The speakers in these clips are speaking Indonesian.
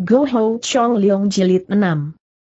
Go Ho Chong Leong Jilid 6.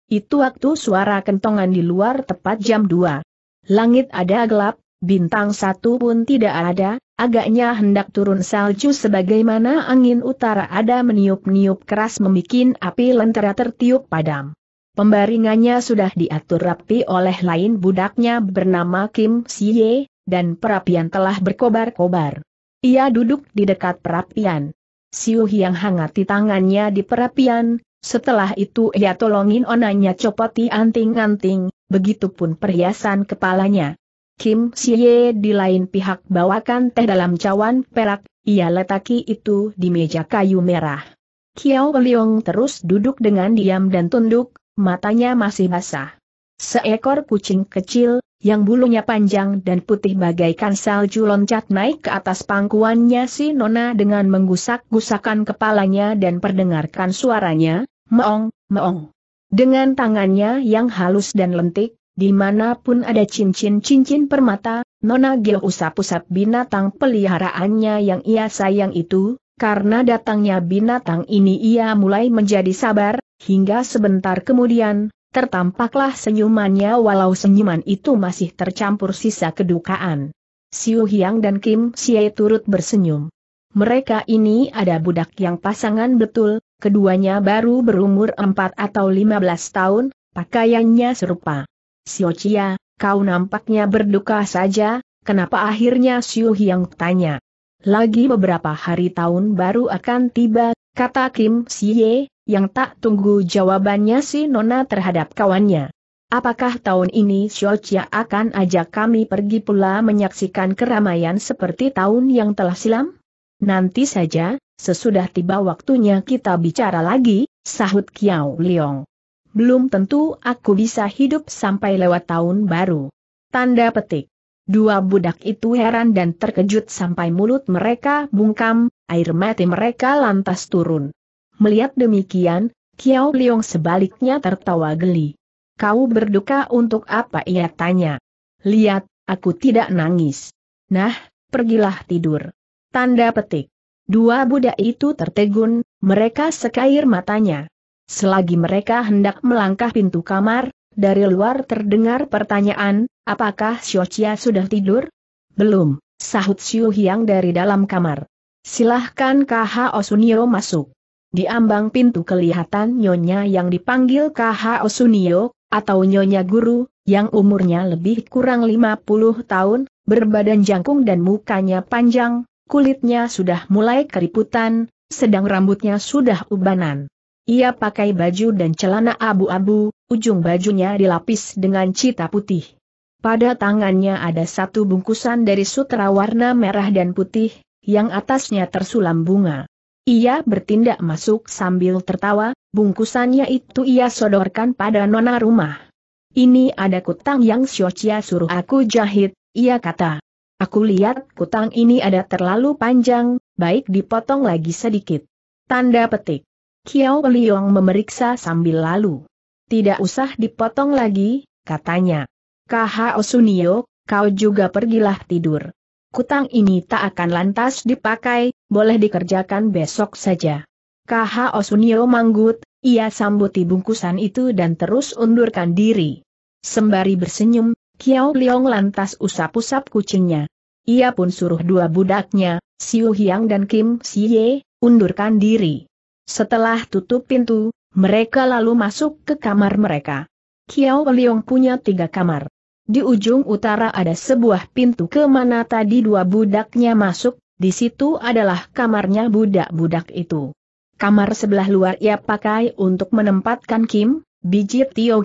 Itu waktu suara kentongan di luar tepat jam 2. Langit ada gelap, bintang satu pun tidak ada, agaknya hendak turun salju sebagaimana angin utara ada meniup-niup keras membuat api lentera tertiup padam. Pembaringannya sudah diatur rapi oleh lain budaknya bernama Kim Siye, dan perapian telah berkobar-kobar. Ia duduk di dekat perapian. Siu yang hangat di tangannya di perapian, setelah itu ia tolongin onanya copoti anting-anting, begitupun perhiasan kepalanya. Kim Siye di lain pihak bawakan teh dalam cawan perak, ia letaki itu di meja kayu merah. Kiao Liong terus duduk dengan diam dan tunduk, matanya masih basah. Seekor kucing kecil, yang bulunya panjang dan putih bagaikan salju loncat naik ke atas pangkuannya si Nona dengan menggusak-gusakan kepalanya dan perdengarkan suaranya, meong, meong. Dengan tangannya yang halus dan lentik, dimanapun ada cincin-cincin permata, Nona Gil usap-usap binatang peliharaannya yang ia sayang itu, karena datangnya binatang ini ia mulai menjadi sabar, hingga sebentar kemudian, tertampaklah senyumannya walau senyuman itu masih tercampur sisa kedukaan. Siu Hyang dan Kim Siye turut bersenyum. Mereka ini ada budak yang pasangan betul, keduanya baru berumur 4 atau 15 tahun, pakaiannya serupa. Siu Chia, kau nampaknya berduka saja, kenapa akhirnya Siu Hyang tanya. Lagi beberapa hari tahun baru akan tiba, kata Kim Siye yang tak tunggu jawabannya si Nona terhadap kawannya. Apakah tahun ini Xiochia akan ajak kami pergi pula menyaksikan keramaian seperti tahun yang telah silam? Nanti saja, sesudah tiba waktunya kita bicara lagi, sahut Kiao Liong. Belum tentu aku bisa hidup sampai lewat tahun baru. Tanda petik. Dua budak itu heran dan terkejut sampai mulut mereka bungkam, air mati mereka lantas turun. Melihat demikian, Kiao Liong sebaliknya tertawa geli. Kau berduka untuk apa ia tanya. Lihat, aku tidak nangis. Nah, pergilah tidur. Tanda petik. Dua budak itu tertegun, mereka sekair matanya. Selagi mereka hendak melangkah pintu kamar, dari luar terdengar pertanyaan, apakah Xiochia sudah tidur? Belum, sahut Xiu Hiang dari dalam kamar. Silahkan Kha Osunio masuk. Di ambang pintu kelihatan nyonya yang dipanggil KH Osunio, atau nyonya guru, yang umurnya lebih kurang 50 tahun, berbadan jangkung dan mukanya panjang, kulitnya sudah mulai keriputan, sedang rambutnya sudah ubanan. Ia pakai baju dan celana abu-abu, ujung bajunya dilapis dengan cita putih. Pada tangannya ada satu bungkusan dari sutra warna merah dan putih, yang atasnya tersulam bunga. Ia bertindak masuk sambil tertawa, bungkusannya itu ia sodorkan pada nona rumah. Ini ada kutang yang Xiochia suruh aku jahit, ia kata. Aku lihat kutang ini ada terlalu panjang, baik dipotong lagi sedikit. Tanda petik. Kiao Liong memeriksa sambil lalu. Tidak usah dipotong lagi, katanya. Kha Osunio, kau juga pergilah tidur kutang ini tak akan lantas dipakai, boleh dikerjakan besok saja. KH Osunio manggut, ia sambuti bungkusan itu dan terus undurkan diri. Sembari bersenyum, Kiao Liong lantas usap-usap kucingnya. Ia pun suruh dua budaknya, Siu Hiang dan Kim Siye, undurkan diri. Setelah tutup pintu, mereka lalu masuk ke kamar mereka. Kiao Liong punya tiga kamar. Di ujung utara ada sebuah pintu ke mana tadi dua budaknya masuk, di situ adalah kamarnya budak-budak itu. Kamar sebelah luar ia pakai untuk menempatkan Kim, biji Tio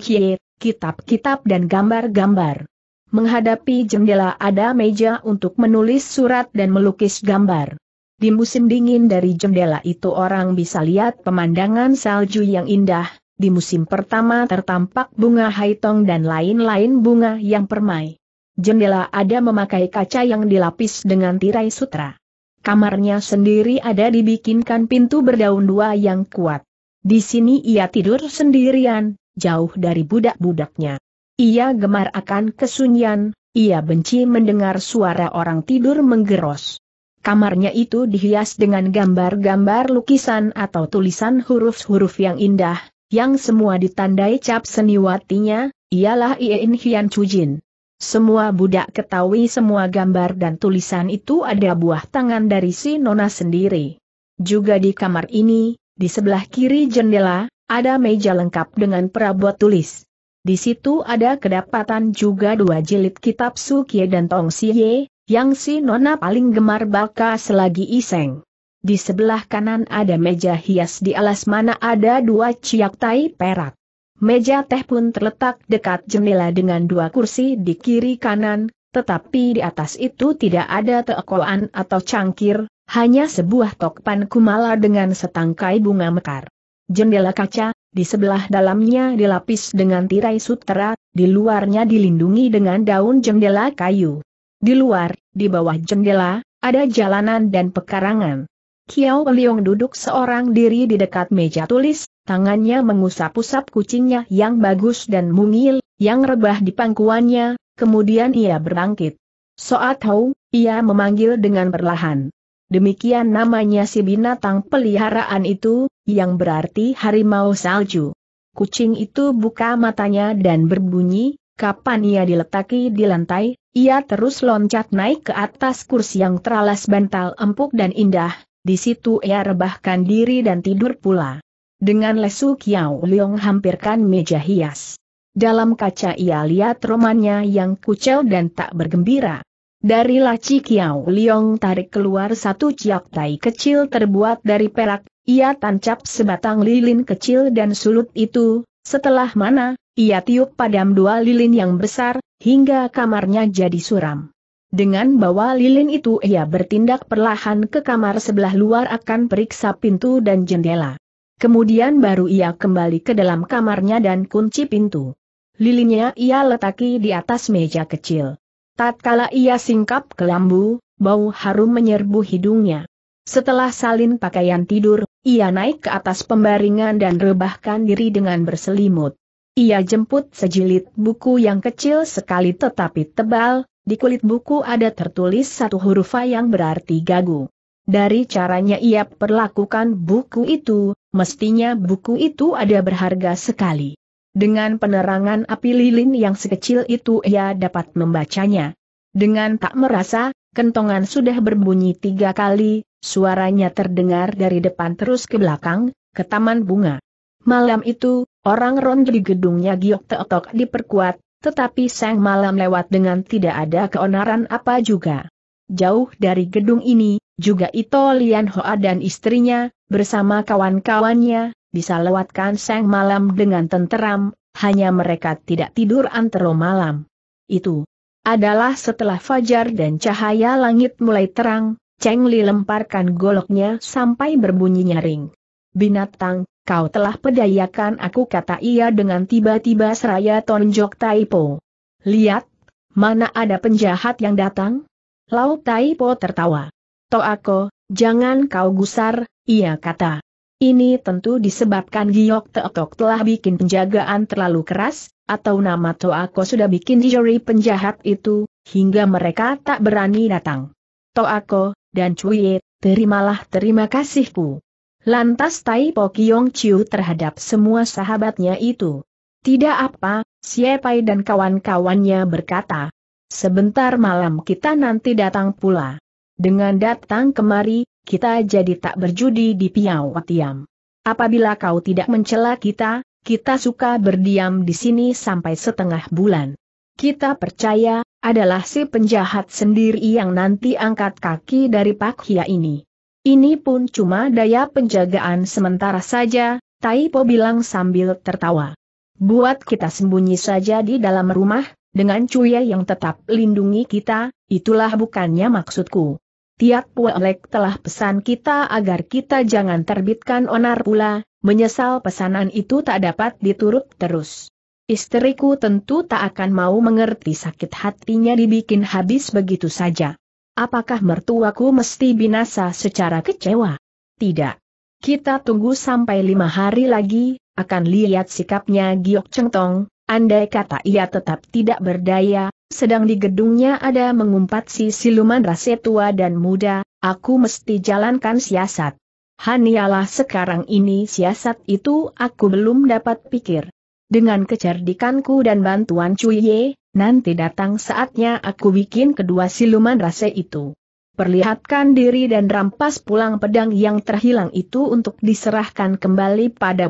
kitab-kitab dan gambar-gambar. Menghadapi jendela ada meja untuk menulis surat dan melukis gambar. Di musim dingin dari jendela itu orang bisa lihat pemandangan salju yang indah, di musim pertama tertampak bunga haitong dan lain-lain bunga yang permai. Jendela ada memakai kaca yang dilapis dengan tirai sutra. Kamarnya sendiri ada dibikinkan pintu berdaun dua yang kuat. Di sini ia tidur sendirian, jauh dari budak-budaknya. Ia gemar akan kesunyian, ia benci mendengar suara orang tidur menggeros. Kamarnya itu dihias dengan gambar-gambar lukisan atau tulisan huruf-huruf yang indah, yang semua ditandai cap seniwatinya, ialah Iein Hian Chujin. Semua budak ketahui semua gambar dan tulisan itu ada buah tangan dari si Nona sendiri. Juga di kamar ini, di sebelah kiri jendela, ada meja lengkap dengan perabot tulis. Di situ ada kedapatan juga dua jilid kitab Sukie dan Tong Siye, yang si Nona paling gemar baca selagi iseng. Di sebelah kanan ada meja hias di alas mana ada dua ciak tai perak. Meja teh pun terletak dekat jendela dengan dua kursi di kiri kanan, tetapi di atas itu tidak ada teekoan atau cangkir, hanya sebuah tokpan kumala dengan setangkai bunga mekar. Jendela kaca, di sebelah dalamnya dilapis dengan tirai sutera, di luarnya dilindungi dengan daun jendela kayu. Di luar, di bawah jendela, ada jalanan dan pekarangan. Kiao Liong duduk seorang diri di dekat meja tulis, tangannya mengusap-usap kucingnya yang bagus dan mungil, yang rebah di pangkuannya, kemudian ia berbangkit. Soat Hou, ia memanggil dengan perlahan. Demikian namanya si binatang peliharaan itu, yang berarti harimau salju. Kucing itu buka matanya dan berbunyi, kapan ia diletaki di lantai, ia terus loncat naik ke atas kursi yang teralas bantal empuk dan indah, di situ ia rebahkan diri dan tidur pula. Dengan lesu Kiao Leong hampirkan meja hias. Dalam kaca ia lihat romannya yang kucel dan tak bergembira. Dari laci Kiao Leong tarik keluar satu ciak tai kecil terbuat dari perak, ia tancap sebatang lilin kecil dan sulut itu, setelah mana, ia tiup padam dua lilin yang besar, hingga kamarnya jadi suram. Dengan bawa lilin itu ia bertindak perlahan ke kamar sebelah luar akan periksa pintu dan jendela. Kemudian baru ia kembali ke dalam kamarnya dan kunci pintu. Lilinnya ia letaki di atas meja kecil. Tatkala ia singkap ke lambu, bau harum menyerbu hidungnya. Setelah salin pakaian tidur, ia naik ke atas pembaringan dan rebahkan diri dengan berselimut. Ia jemput sejilid buku yang kecil sekali tetapi tebal, di kulit buku ada tertulis satu huruf A yang berarti gagu. Dari caranya ia perlakukan buku itu, mestinya buku itu ada berharga sekali. Dengan penerangan api lilin yang sekecil itu ia dapat membacanya. Dengan tak merasa, kentongan sudah berbunyi tiga kali, suaranya terdengar dari depan terus ke belakang, ke taman bunga. Malam itu, orang ronde di gedungnya Giok Teotok diperkuat, tetapi sang malam lewat dengan tidak ada keonaran apa juga. Jauh dari gedung ini, juga Ito Lian Hoa dan istrinya, bersama kawan-kawannya, bisa lewatkan sang malam dengan tenteram, hanya mereka tidak tidur antero malam. Itu adalah setelah fajar dan cahaya langit mulai terang, Cheng Li lemparkan goloknya sampai berbunyi nyaring. Binatang, kau telah pedayakan aku kata ia dengan tiba-tiba seraya tonjok Taipo. Lihat, mana ada penjahat yang datang? Lau Taipo tertawa. Toako, jangan kau gusar, ia kata. Ini tentu disebabkan Giok Teotok telah bikin penjagaan terlalu keras, atau nama Toako sudah bikin jari penjahat itu, hingga mereka tak berani datang. Toako, dan Cuye, terimalah terima kasihku. Lantas Tai Po Kiong Chiu terhadap semua sahabatnya itu. Tidak apa, Siapai dan kawan-kawannya berkata. Sebentar malam kita nanti datang pula. Dengan datang kemari, kita jadi tak berjudi di Piau Tiam. Apabila kau tidak mencela kita, kita suka berdiam di sini sampai setengah bulan. Kita percaya, adalah si penjahat sendiri yang nanti angkat kaki dari Pak Hia ini. Ini pun cuma daya penjagaan sementara saja, Taipo bilang sambil tertawa. Buat kita sembunyi saja di dalam rumah, dengan cuya yang tetap lindungi kita, itulah bukannya maksudku. Tiap Puelek telah pesan kita agar kita jangan terbitkan onar pula, menyesal pesanan itu tak dapat diturut terus. Istriku tentu tak akan mau mengerti sakit hatinya dibikin habis begitu saja. Apakah mertuaku mesti binasa secara kecewa? Tidak. Kita tunggu sampai lima hari lagi, akan lihat sikapnya Giok Chengtong, andai kata ia tetap tidak berdaya, sedang di gedungnya ada mengumpat si siluman rasa tua dan muda, aku mesti jalankan siasat. Hanialah sekarang ini siasat itu aku belum dapat pikir. Dengan kecerdikanku dan bantuan Cuye, Nanti datang saatnya aku bikin kedua siluman rasa itu. Perlihatkan diri dan rampas pulang pedang yang terhilang itu untuk diserahkan kembali pada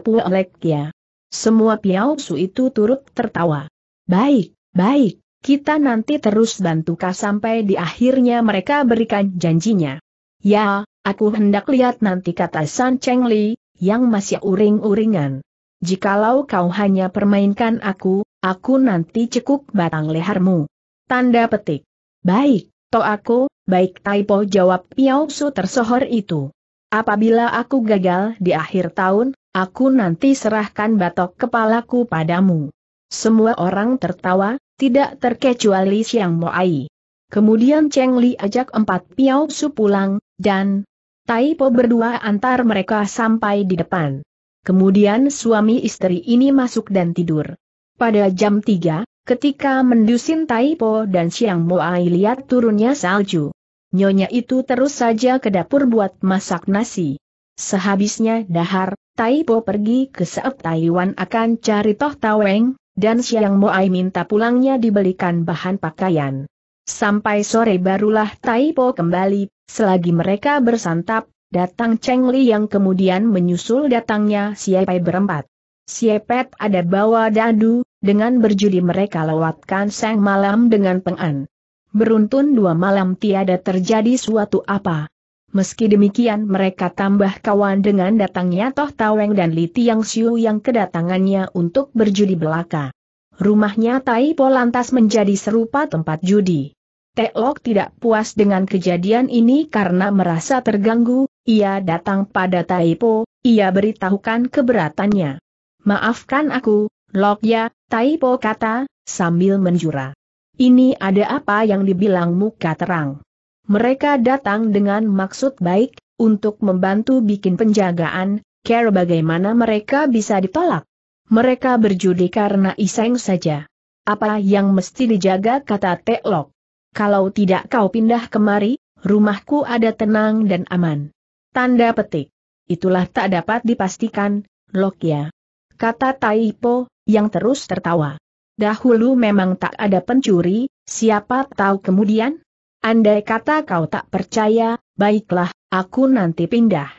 ya. Semua Piao Su itu turut tertawa. Baik, baik, kita nanti terus bantu kah sampai di akhirnya mereka berikan janjinya. Ya, aku hendak lihat nanti kata San Cheng Li, yang masih uring-uringan. Jikalau kau hanya permainkan aku, Aku nanti cekuk batang lehermu. Tanda petik. Baik, to aku, baik Taipo jawab Piao Su tersohor itu. Apabila aku gagal di akhir tahun, aku nanti serahkan batok kepalaku padamu. Semua orang tertawa, tidak terkecuali Siang Moai. Kemudian Cheng Li ajak empat Piao Su pulang, dan Taipo berdua antar mereka sampai di depan. Kemudian suami istri ini masuk dan tidur. Pada jam 3, ketika mendusin Taipo dan Siang Moai lihat turunnya salju. Nyonya itu terus saja ke dapur buat masak nasi. Sehabisnya dahar, Taipo pergi ke Seep Taiwan akan cari Toh Taweng, dan Siang Moai minta pulangnya dibelikan bahan pakaian. Sampai sore barulah Taipo kembali, selagi mereka bersantap, datang Cheng Li yang kemudian menyusul datangnya Siapai berempat. Siepet ada bawa dadu, dengan berjudi mereka lewatkan sang malam dengan pengan. Beruntun dua malam tiada terjadi suatu apa. Meski demikian mereka tambah kawan dengan datangnya Toh Taweng dan Li Tiang Siu yang kedatangannya untuk berjudi belaka. Rumahnya Tai Po lantas menjadi serupa tempat judi. Lok tidak puas dengan kejadian ini karena merasa terganggu, ia datang pada Tai Po, ia beritahukan keberatannya. Maafkan aku, Lokya, Taipo kata, sambil menjura. Ini ada apa yang dibilang muka terang. Mereka datang dengan maksud baik, untuk membantu bikin penjagaan, care bagaimana mereka bisa ditolak. Mereka berjudi karena iseng saja. Apa yang mesti dijaga kata Tek Lok. Kalau tidak kau pindah kemari, rumahku ada tenang dan aman. Tanda petik. Itulah tak dapat dipastikan, Lokya kata Taipo, yang terus tertawa. Dahulu memang tak ada pencuri, siapa tahu kemudian? Andai kata kau tak percaya, baiklah, aku nanti pindah.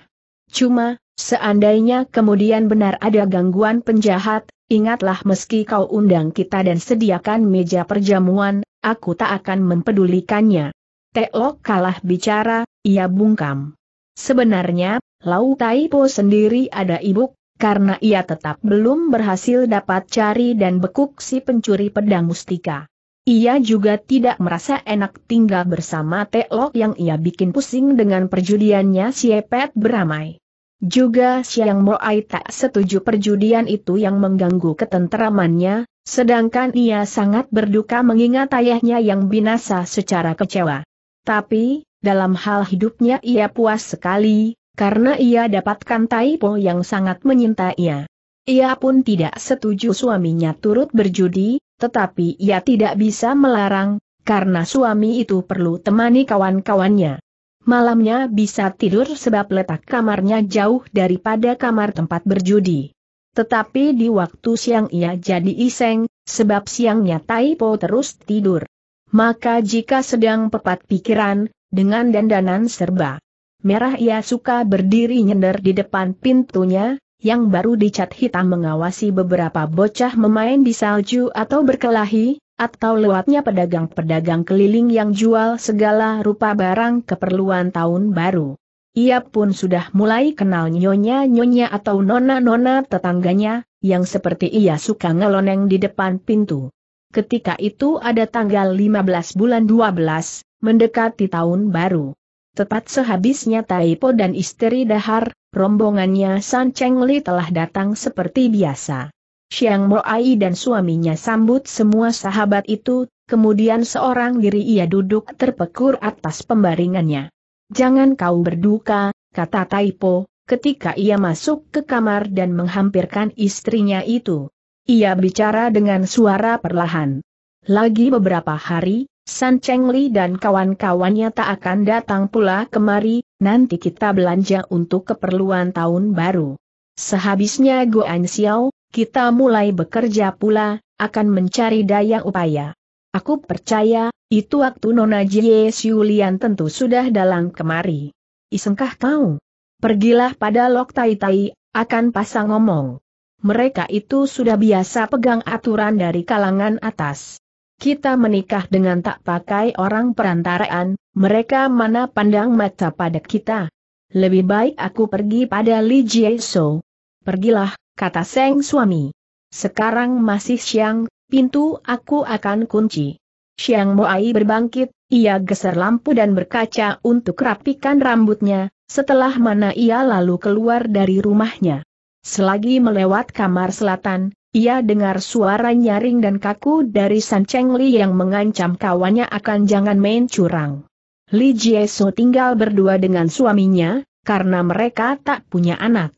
Cuma, seandainya kemudian benar ada gangguan penjahat, ingatlah meski kau undang kita dan sediakan meja perjamuan, aku tak akan mempedulikannya. Teok kalah bicara, ia bungkam. Sebenarnya, Lau Taipo sendiri ada ibuk, karena ia tetap belum berhasil dapat cari dan bekuk si pencuri pedang mustika. Ia juga tidak merasa enak tinggal bersama Teok yang ia bikin pusing dengan perjudiannya Epet beramai. Juga Siang Moai tak setuju perjudian itu yang mengganggu ketenteramannya, sedangkan ia sangat berduka mengingat ayahnya yang binasa secara kecewa. Tapi, dalam hal hidupnya ia puas sekali, karena ia dapatkan Taipo yang sangat menyintainya. Ia pun tidak setuju suaminya turut berjudi, tetapi ia tidak bisa melarang, karena suami itu perlu temani kawan-kawannya. Malamnya bisa tidur sebab letak kamarnya jauh daripada kamar tempat berjudi. Tetapi di waktu siang ia jadi iseng, sebab siangnya Taipo terus tidur. Maka jika sedang pepat pikiran, dengan dandanan serba Merah ia suka berdiri nyender di depan pintunya, yang baru dicat hitam mengawasi beberapa bocah memain di salju atau berkelahi, atau lewatnya pedagang-pedagang keliling yang jual segala rupa barang keperluan tahun baru. Ia pun sudah mulai kenal nyonya-nyonya atau nona-nona tetangganya, yang seperti ia suka ngeloneng di depan pintu. Ketika itu ada tanggal 15 bulan 12, mendekati tahun baru. Tepat sehabisnya Taipo dan istri Dahar, rombongannya San Cheng Li telah datang seperti biasa. Xiang Mo Ai dan suaminya sambut semua sahabat itu, kemudian seorang diri ia duduk terpekur atas pembaringannya. Jangan kau berduka, kata Taipo, ketika ia masuk ke kamar dan menghampirkan istrinya itu. Ia bicara dengan suara perlahan. Lagi beberapa hari, San Cheng Li dan kawan-kawannya tak akan datang pula kemari, nanti kita belanja untuk keperluan tahun baru. Sehabisnya An Xiao, kita mulai bekerja pula, akan mencari daya upaya. Aku percaya, itu waktu Nona Jie Lian tentu sudah dalam kemari. Isengkah kau? Pergilah pada Lok Tai Tai, akan pasang ngomong. Mereka itu sudah biasa pegang aturan dari kalangan atas. Kita menikah dengan tak pakai orang perantaraan, mereka mana pandang mata pada kita. Lebih baik aku pergi pada Li So. Pergilah, kata Seng suami. Sekarang masih siang, pintu aku akan kunci. Siang Moai berbangkit, ia geser lampu dan berkaca untuk rapikan rambutnya, setelah mana ia lalu keluar dari rumahnya. Selagi melewat kamar selatan, ia dengar suara nyaring dan kaku dari San Cheng Li yang mengancam kawannya akan jangan main curang. Li Jie So tinggal berdua dengan suaminya, karena mereka tak punya anak.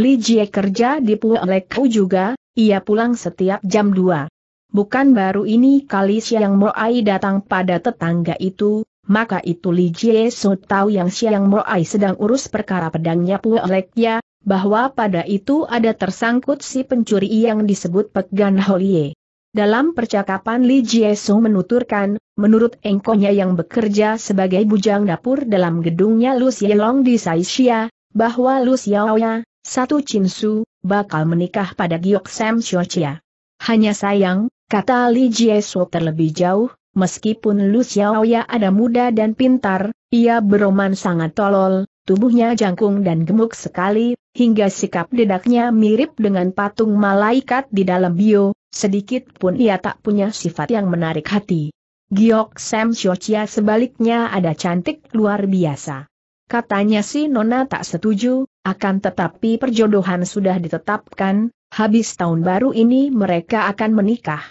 Li Jie kerja di Pueleku juga, ia pulang setiap jam 2. Bukan baru ini kali Siang Moai datang pada tetangga itu, maka itu Li Jie So tahu yang Siang Moai sedang urus perkara pedangnya lek ya, bahwa pada itu ada tersangkut si pencuri yang disebut Pegan Holie. Dalam percakapan Li Jiesu menuturkan, menurut engkonya yang bekerja sebagai bujang dapur dalam gedungnya Lu Xielong di Saixia, bahwa Lu Xiaoya, satu Su, bakal menikah pada Giok Sam Xiochia. Hanya sayang, kata Li Jiesu terlebih jauh, Meskipun Lu Xiaoya ada muda dan pintar, ia beroman sangat tolol, tubuhnya jangkung dan gemuk sekali, hingga sikap dedaknya mirip dengan patung malaikat di dalam bio, sedikit pun ia tak punya sifat yang menarik hati. Giok Sam Xiaoya sebaliknya ada cantik luar biasa. Katanya si Nona tak setuju, akan tetapi perjodohan sudah ditetapkan, habis tahun baru ini mereka akan menikah.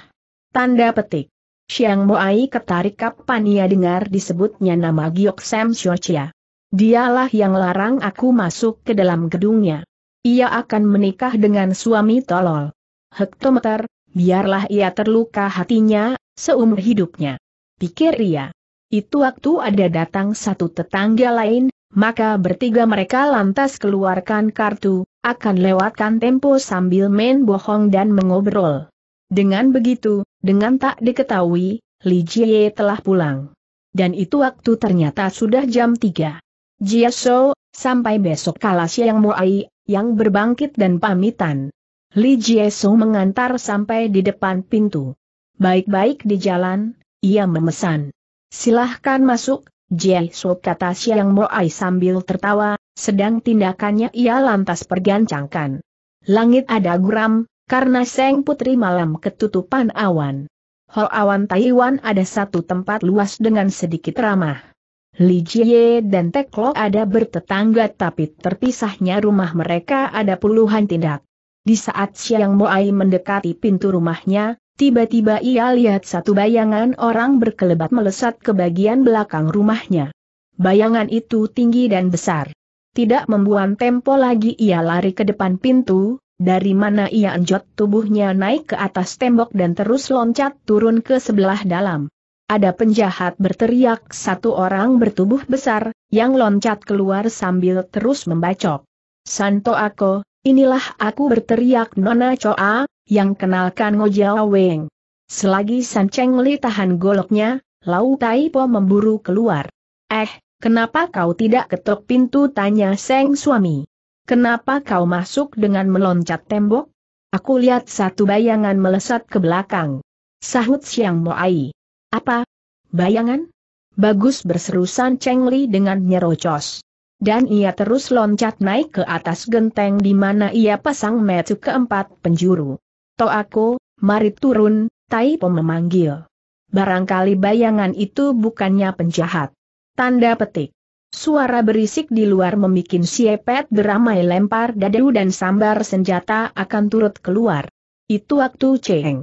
Tanda petik. Xiang Moai ketarik kapan ia dengar disebutnya nama Giok Sam Shochia. Dialah yang larang aku masuk ke dalam gedungnya. Ia akan menikah dengan suami tolol. Hektometer, biarlah ia terluka hatinya, seumur hidupnya. Pikir ia. Itu waktu ada datang satu tetangga lain, maka bertiga mereka lantas keluarkan kartu, akan lewatkan tempo sambil main bohong dan mengobrol. Dengan begitu, dengan tak diketahui, Li Jie telah pulang. Dan itu waktu ternyata sudah jam 3. Jia So, sampai besok kala siang Muai, yang berbangkit dan pamitan. Li Jie So mengantar sampai di depan pintu. Baik-baik di jalan, ia memesan. Silahkan masuk, Jie So kata siang Moai sambil tertawa, sedang tindakannya ia lantas pergancangkan. Langit ada guram, karena Seng Putri malam ketutupan awan. Hol awan Taiwan ada satu tempat luas dengan sedikit ramah. Li Jie dan Lo ada bertetangga tapi terpisahnya rumah mereka ada puluhan tindak. Di saat Siang Moai mendekati pintu rumahnya, tiba-tiba ia lihat satu bayangan orang berkelebat melesat ke bagian belakang rumahnya. Bayangan itu tinggi dan besar. Tidak membuang tempo lagi ia lari ke depan pintu, dari mana ia anjot tubuhnya naik ke atas tembok dan terus loncat turun ke sebelah dalam. Ada penjahat berteriak satu orang bertubuh besar, yang loncat keluar sambil terus membacok. Santo Ako, inilah aku berteriak Nona Choa, yang kenalkan Ngojiao Weng. Selagi San Cheng Li tahan goloknya, Lau Tai Po memburu keluar. Eh, kenapa kau tidak ketuk pintu tanya Seng suami. Kenapa kau masuk dengan meloncat tembok? Aku lihat satu bayangan melesat ke belakang. Sahut Siang Moai. Apa? Bayangan? Bagus berseru San Cheng Li dengan nyerocos. Dan ia terus loncat naik ke atas genteng di mana ia pasang metu keempat penjuru. To aku, mari turun, Tai Po memanggil. Barangkali bayangan itu bukannya penjahat. Tanda petik. Suara berisik di luar membuat siepet beramai lempar dadu dan sambar senjata akan turut keluar. Itu waktu Cheng.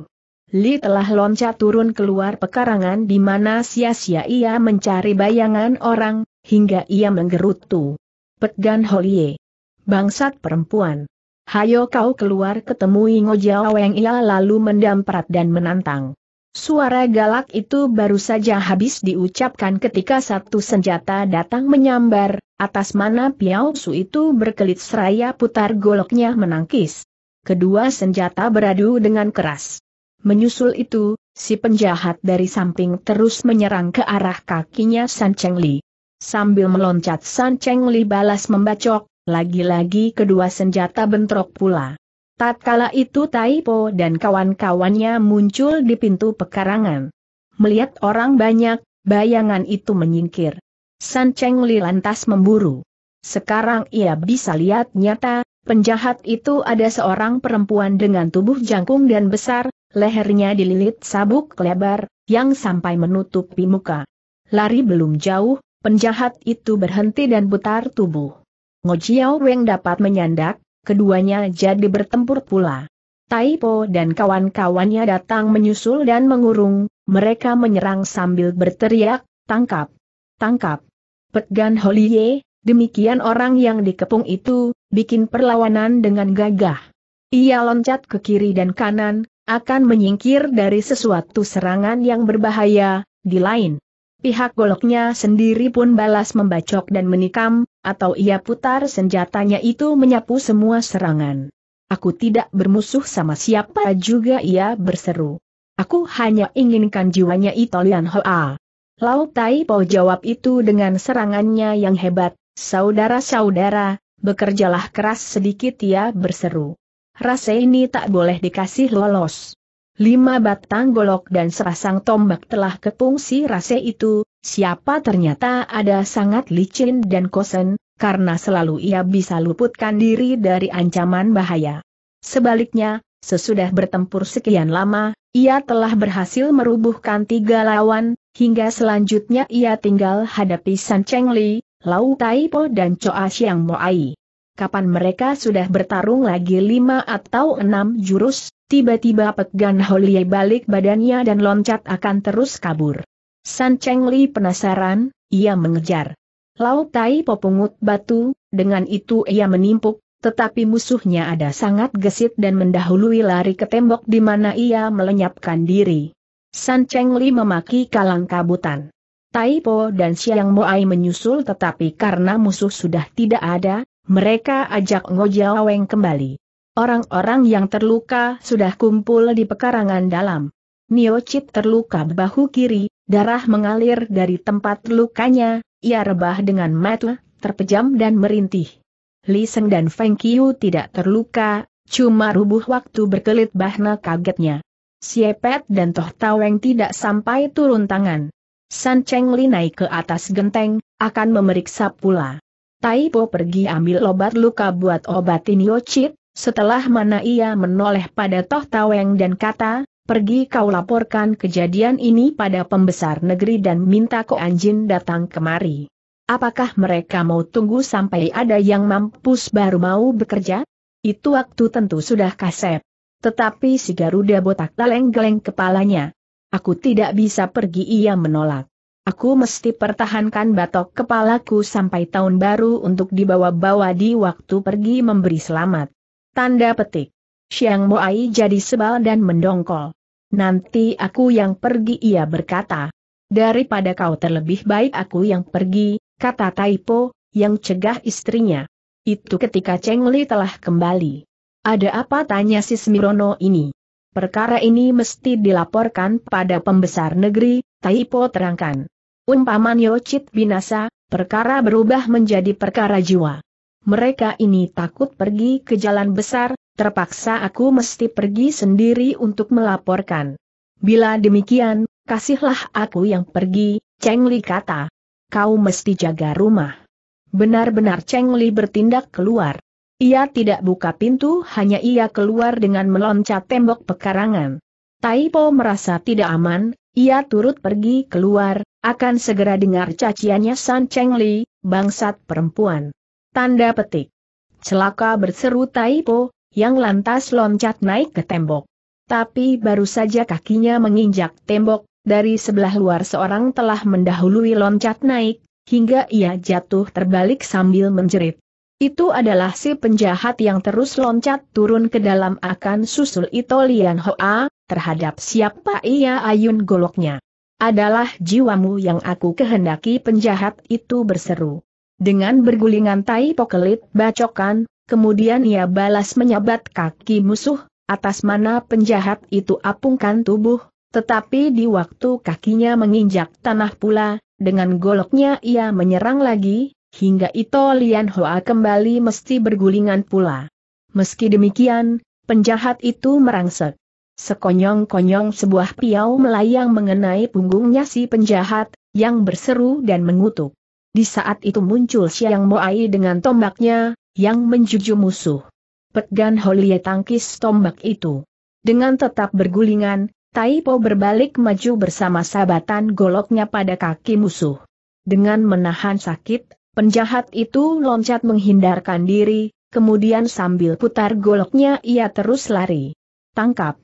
Li telah loncat turun keluar pekarangan di mana sia-sia ia mencari bayangan orang, hingga ia menggerutu. Petgan Holie. Bangsat perempuan. Hayo kau keluar ketemui Ngo Jawa yang ia lalu mendamprat dan menantang. Suara galak itu baru saja habis diucapkan ketika satu senjata datang menyambar, atas mana Piao Su itu berkelit seraya putar goloknya menangkis. Kedua senjata beradu dengan keras. Menyusul itu, si penjahat dari samping terus menyerang ke arah kakinya San Cheng Li. Sambil meloncat San Cheng Li balas membacok, lagi-lagi kedua senjata bentrok pula. Tatkala itu Taipo dan kawan-kawannya muncul di pintu pekarangan. Melihat orang banyak, bayangan itu menyingkir. San Cheng Li lantas memburu. Sekarang ia bisa lihat nyata, penjahat itu ada seorang perempuan dengan tubuh jangkung dan besar, lehernya dililit sabuk lebar, yang sampai menutupi muka. Lari belum jauh, penjahat itu berhenti dan putar tubuh. Jiao Weng dapat menyandak, keduanya jadi bertempur pula. Taipo dan kawan-kawannya datang menyusul dan mengurung, mereka menyerang sambil berteriak, tangkap, tangkap. Petgan Holie, demikian orang yang dikepung itu, bikin perlawanan dengan gagah. Ia loncat ke kiri dan kanan, akan menyingkir dari sesuatu serangan yang berbahaya, di lain Pihak goloknya sendiri pun balas membacok dan menikam, atau ia putar senjatanya itu menyapu semua serangan. Aku tidak bermusuh sama siapa juga ia berseru. Aku hanya inginkan jiwanya Italian Hoa. Lau Tai Po jawab itu dengan serangannya yang hebat, saudara-saudara, bekerjalah keras sedikit ia berseru. Rasa ini tak boleh dikasih lolos. Lima batang golok dan serasang tombak telah kepung si rase itu, siapa ternyata ada sangat licin dan kosen, karena selalu ia bisa luputkan diri dari ancaman bahaya. Sebaliknya, sesudah bertempur sekian lama, ia telah berhasil merubuhkan tiga lawan, hingga selanjutnya ia tinggal hadapi San Cheng Li, Lau Tai Po dan Choa Xiang Moai kapan mereka sudah bertarung lagi lima atau enam jurus, tiba-tiba Pegan Holie balik badannya dan loncat akan terus kabur. San Cheng Li penasaran, ia mengejar. Lau Tai popungut batu, dengan itu ia menimpuk, tetapi musuhnya ada sangat gesit dan mendahului lari ke tembok di mana ia melenyapkan diri. San Cheng Li memaki kalang kabutan. Tai Po dan Xiang Moai menyusul tetapi karena musuh sudah tidak ada, mereka ajak ngojaweng kembali. Orang-orang yang terluka sudah kumpul di pekarangan dalam. Niocit terluka bahu kiri, darah mengalir dari tempat lukanya, ia rebah dengan mata, terpejam dan merintih. Li Seng dan Feng Qiu tidak terluka, cuma rubuh waktu berkelit bahna kagetnya. Siepet dan Toh Taweng tidak sampai turun tangan. San Cheng Li naik ke atas genteng, akan memeriksa pula. Tai Po pergi ambil obat luka buat obatin Yochit, setelah mana ia menoleh pada Toh Taweng dan kata, pergi kau laporkan kejadian ini pada pembesar negeri dan minta Ko Anjin datang kemari. Apakah mereka mau tunggu sampai ada yang mampus baru mau bekerja? Itu waktu tentu sudah kasep. Tetapi si Garuda botak geleng-geleng kepalanya. Aku tidak bisa pergi ia menolak aku mesti pertahankan batok kepalaku sampai tahun baru untuk dibawa-bawa di waktu pergi memberi selamat. Tanda petik. Siang Moai jadi sebal dan mendongkol. Nanti aku yang pergi ia berkata. Daripada kau terlebih baik aku yang pergi, kata Taipo, yang cegah istrinya. Itu ketika Cheng Li telah kembali. Ada apa tanya si Smirono ini? Perkara ini mesti dilaporkan pada pembesar negeri, Taipo terangkan. Umpaman Yocit binasa, perkara berubah menjadi perkara jiwa. Mereka ini takut pergi ke jalan besar, terpaksa aku mesti pergi sendiri untuk melaporkan. Bila demikian, kasihlah aku yang pergi, Cheng Li kata. Kau mesti jaga rumah. Benar-benar Cheng Li bertindak keluar. Ia tidak buka pintu, hanya ia keluar dengan meloncat tembok pekarangan. Taipo merasa tidak aman, ia turut pergi keluar, akan segera dengar caciannya San Cheng Li, bangsat perempuan. Tanda petik. Celaka berseru Taipo, yang lantas loncat naik ke tembok. Tapi baru saja kakinya menginjak tembok, dari sebelah luar seorang telah mendahului loncat naik, hingga ia jatuh terbalik sambil menjerit. Itu adalah si penjahat yang terus loncat turun ke dalam akan susul Itolian Hoa, terhadap siapa ia ayun goloknya adalah jiwamu yang aku kehendaki penjahat itu berseru. Dengan bergulingan tai pokelit bacokan, kemudian ia balas menyabat kaki musuh, atas mana penjahat itu apungkan tubuh, tetapi di waktu kakinya menginjak tanah pula, dengan goloknya ia menyerang lagi, hingga Ito Lian Hoa kembali mesti bergulingan pula. Meski demikian, penjahat itu merangsek. Sekonyong-konyong sebuah piau melayang mengenai punggungnya si penjahat, yang berseru dan mengutuk. Di saat itu muncul Siang Moai dengan tombaknya, yang menjuju musuh. Petgan Holie tangkis tombak itu. Dengan tetap bergulingan, Taipo berbalik maju bersama sabatan goloknya pada kaki musuh. Dengan menahan sakit, penjahat itu loncat menghindarkan diri, kemudian sambil putar goloknya ia terus lari. Tangkap!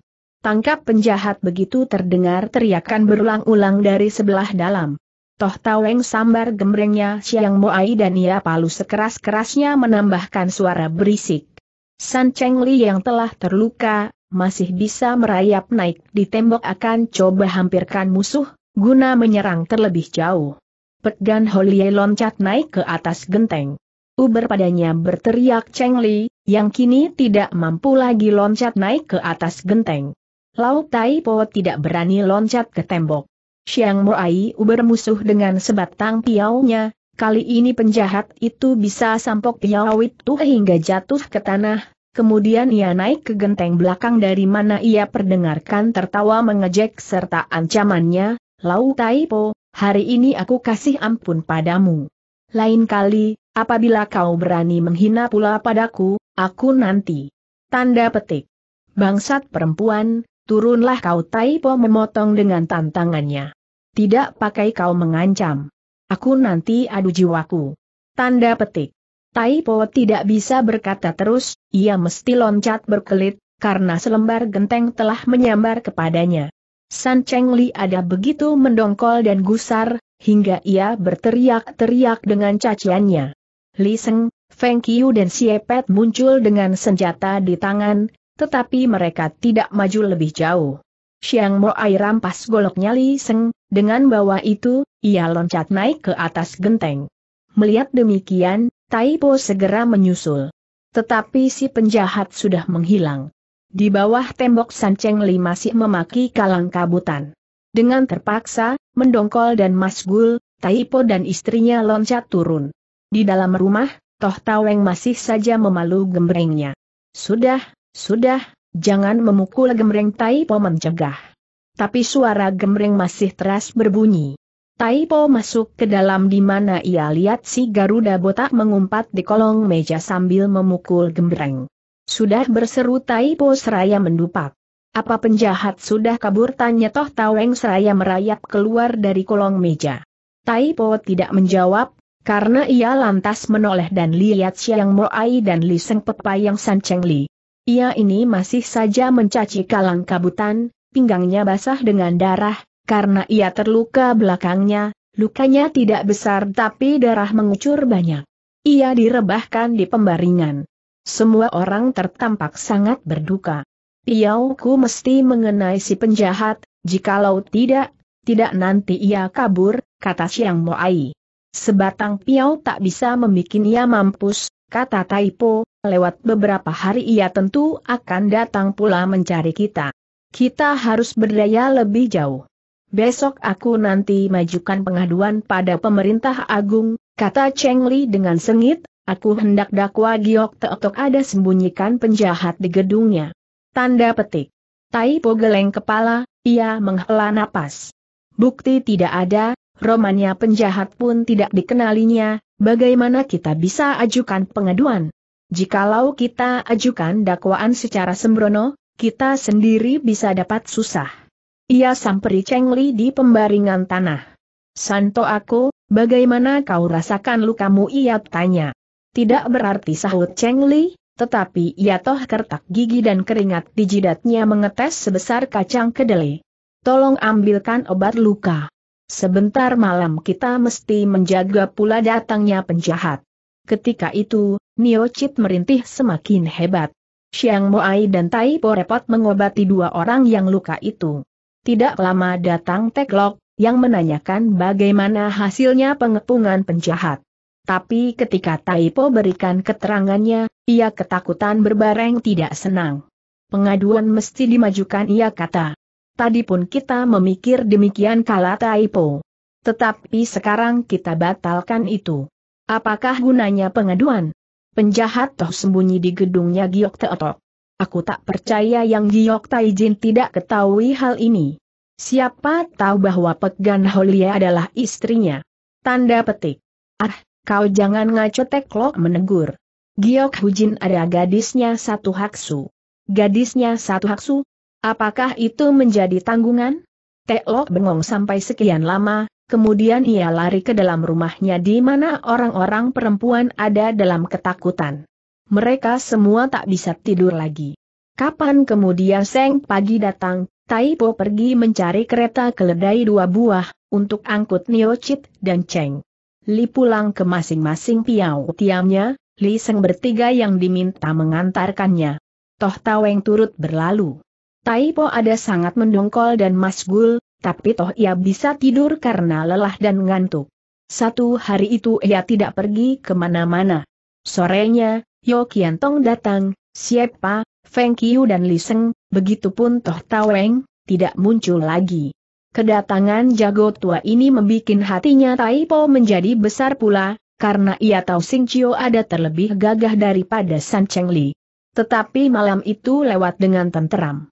Tangkap penjahat begitu terdengar teriakan berulang-ulang dari sebelah dalam. Toh Taweng sambar gembrengnya Siang Moai dan ia palu sekeras-kerasnya menambahkan suara berisik. San Cheng Li yang telah terluka, masih bisa merayap naik di tembok akan coba hampirkan musuh, guna menyerang terlebih jauh. Pek dan Holie loncat naik ke atas genteng. Uber padanya berteriak Cheng Li, yang kini tidak mampu lagi loncat naik ke atas genteng. Lau Tai Po tidak berani loncat ke tembok. Xiang Moai bermusuh dengan sebatang piaunya, kali ini penjahat itu bisa sampok piawit tuh hingga jatuh ke tanah, kemudian ia naik ke genteng belakang dari mana ia perdengarkan tertawa mengejek serta ancamannya, Lau Tai Po, hari ini aku kasih ampun padamu. Lain kali, apabila kau berani menghina pula padaku, aku nanti. Tanda petik. Bangsat perempuan, turunlah kau Taipo memotong dengan tantangannya. Tidak pakai kau mengancam. Aku nanti adu jiwaku. Tanda petik. Taipo tidak bisa berkata terus, ia mesti loncat berkelit, karena selembar genteng telah menyambar kepadanya. San Cheng Li ada begitu mendongkol dan gusar, hingga ia berteriak-teriak dengan caciannya. Li Seng, Feng Qiu dan Siepet muncul dengan senjata di tangan, tetapi mereka tidak maju lebih jauh. Siang Moai rampas goloknya Li Seng, dengan bawa itu, ia loncat naik ke atas genteng. Melihat demikian, Taipo segera menyusul. Tetapi si penjahat sudah menghilang. Di bawah tembok Sanceng Li masih memaki kalang kabutan. Dengan terpaksa, mendongkol dan masgul, Taipo dan istrinya loncat turun. Di dalam rumah, Toh Taweng masih saja memalu gembrengnya. Sudah, sudah, jangan memukul gemreng Tai Po mencegah. Tapi suara gemreng masih teras berbunyi. Tai Po masuk ke dalam di mana ia lihat si Garuda botak mengumpat di kolong meja sambil memukul gemreng. Sudah berseru Tai Po seraya mendupak. Apa penjahat sudah kabur tanya Toh Taweng seraya merayap keluar dari kolong meja. Tai Po tidak menjawab, karena ia lantas menoleh dan lihat Siang Moai dan Li Seng Pepa San Cheng Li. Ia ini masih saja mencaci kalang kabutan, pinggangnya basah dengan darah, karena ia terluka belakangnya, lukanya tidak besar tapi darah mengucur banyak. Ia direbahkan di pembaringan. Semua orang tertampak sangat berduka. Piauku mesti mengenai si penjahat, jikalau tidak, tidak nanti ia kabur, kata Siang Moai. Sebatang piau tak bisa membuat ia mampus, kata Taipo, lewat beberapa hari ia tentu akan datang pula mencari kita. Kita harus berdaya lebih jauh. Besok aku nanti majukan pengaduan pada pemerintah agung, kata Cheng Li dengan sengit, aku hendak dakwa Giok Teotok ada sembunyikan penjahat di gedungnya. Tanda petik. Taipo geleng kepala, ia menghela napas. Bukti tidak ada, romannya penjahat pun tidak dikenalinya, Bagaimana kita bisa ajukan pengaduan? Jikalau kita ajukan dakwaan secara sembrono, kita sendiri bisa dapat susah. Ia samperi Cheng Li di pembaringan tanah. Santo aku, bagaimana kau rasakan lukamu? Ia tanya. Tidak berarti sahut Cheng Li, tetapi ia toh kertak gigi dan keringat di jidatnya mengetes sebesar kacang kedelai. Tolong ambilkan obat luka. Sebentar malam kita mesti menjaga pula datangnya penjahat. Ketika itu, Nio Chit merintih semakin hebat. Siang Moai dan Tai Po repot mengobati dua orang yang luka itu. Tidak lama datang Tek Lok, yang menanyakan bagaimana hasilnya pengepungan penjahat. Tapi ketika Tai Po berikan keterangannya, ia ketakutan berbareng tidak senang. Pengaduan mesti dimajukan ia kata. Tadi pun kita memikir demikian kala Taipo. Tetapi sekarang kita batalkan itu. Apakah gunanya pengaduan? Penjahat toh sembunyi di gedungnya Giok Teotok. Aku tak percaya yang Giok Taijin tidak ketahui hal ini. Siapa tahu bahwa Pegan Holia adalah istrinya. Tanda petik. Ah, kau jangan ngaco teklok menegur. Giok Hujin ada gadisnya satu haksu. Gadisnya satu haksu, Apakah itu menjadi tanggungan? Teok bengong sampai sekian lama, kemudian ia lari ke dalam rumahnya di mana orang-orang perempuan ada dalam ketakutan. Mereka semua tak bisa tidur lagi. Kapan kemudian Seng pagi datang, Taipo pergi mencari kereta keledai dua buah, untuk angkut Neochit dan Cheng. Li pulang ke masing-masing piau tiamnya, Li Seng bertiga yang diminta mengantarkannya. Toh Taweng turut berlalu. Taipo ada sangat mendongkol dan masgul, tapi toh ia bisa tidur karena lelah dan ngantuk. Satu hari itu ia tidak pergi kemana-mana. Sorenya, Yo Kiantong datang, siapa, Feng Qiu dan Li begitu begitupun Toh Taweng, tidak muncul lagi. Kedatangan jago tua ini membuat hatinya Taipo menjadi besar pula, karena ia tahu Sing Cio ada terlebih gagah daripada San Cheng Li. Tetapi malam itu lewat dengan tenteram.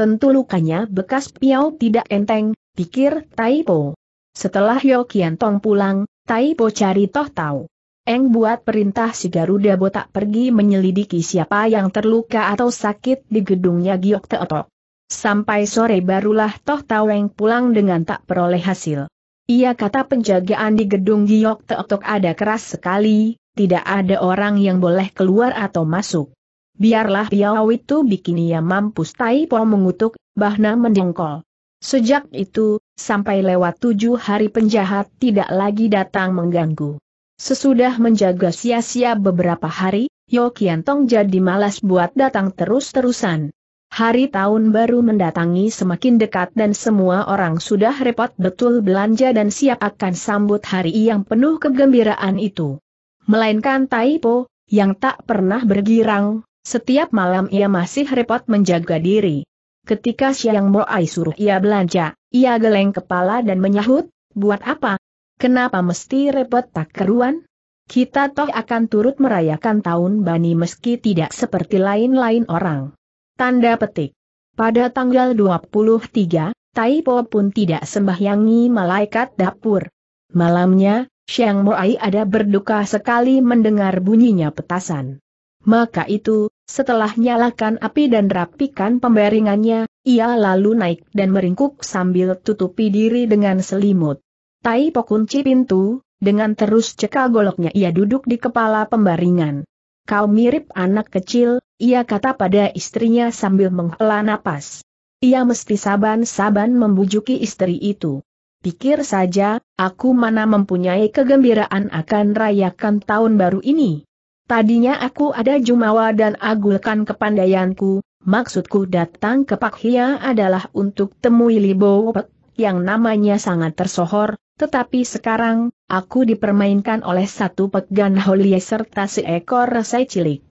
Tentu lukanya bekas Piau tidak enteng, pikir Taipo. Setelah Yo Tong pulang, Taipo cari toh tahu. Eng buat perintah si Garuda Botak pergi menyelidiki siapa yang terluka atau sakit di gedungnya Giok Teotok. Sampai sore barulah toh tahu Eng pulang dengan tak peroleh hasil. Ia kata penjagaan di gedung Giok Teotok ada keras sekali, tidak ada orang yang boleh keluar atau masuk biarlah piau itu bikin ia mampus Tai Po mengutuk, Bahna mendengkol. Sejak itu, sampai lewat tujuh hari penjahat tidak lagi datang mengganggu. Sesudah menjaga sia-sia beberapa hari, Yo Kiantong jadi malas buat datang terus-terusan. Hari tahun baru mendatangi semakin dekat dan semua orang sudah repot betul belanja dan siap akan sambut hari yang penuh kegembiraan itu. Melainkan Taipo, yang tak pernah bergirang, setiap malam ia masih repot menjaga diri. Ketika Siang Moai suruh ia belanja, ia geleng kepala dan menyahut, buat apa? Kenapa mesti repot tak keruan? Kita toh akan turut merayakan tahun Bani meski tidak seperti lain-lain orang. Tanda petik. Pada tanggal 23, Taipo pun tidak sembahyangi malaikat dapur. Malamnya, Siang Moai ada berduka sekali mendengar bunyinya petasan. Maka itu, setelah nyalakan api dan rapikan pembaringannya, ia lalu naik dan meringkuk sambil tutupi diri dengan selimut. Tai pokunci pintu, dengan terus cekal goloknya ia duduk di kepala pembaringan. Kau mirip anak kecil, ia kata pada istrinya sambil menghela napas. Ia mesti saban-saban membujuki istri itu. Pikir saja, aku mana mempunyai kegembiraan akan rayakan tahun baru ini. Tadinya aku ada jumawa dan agulkan kepandaianku, maksudku datang ke Pak Hia adalah untuk temui Libo Pek, yang namanya sangat tersohor, tetapi sekarang, aku dipermainkan oleh satu pegan holie serta seekor resai cilik.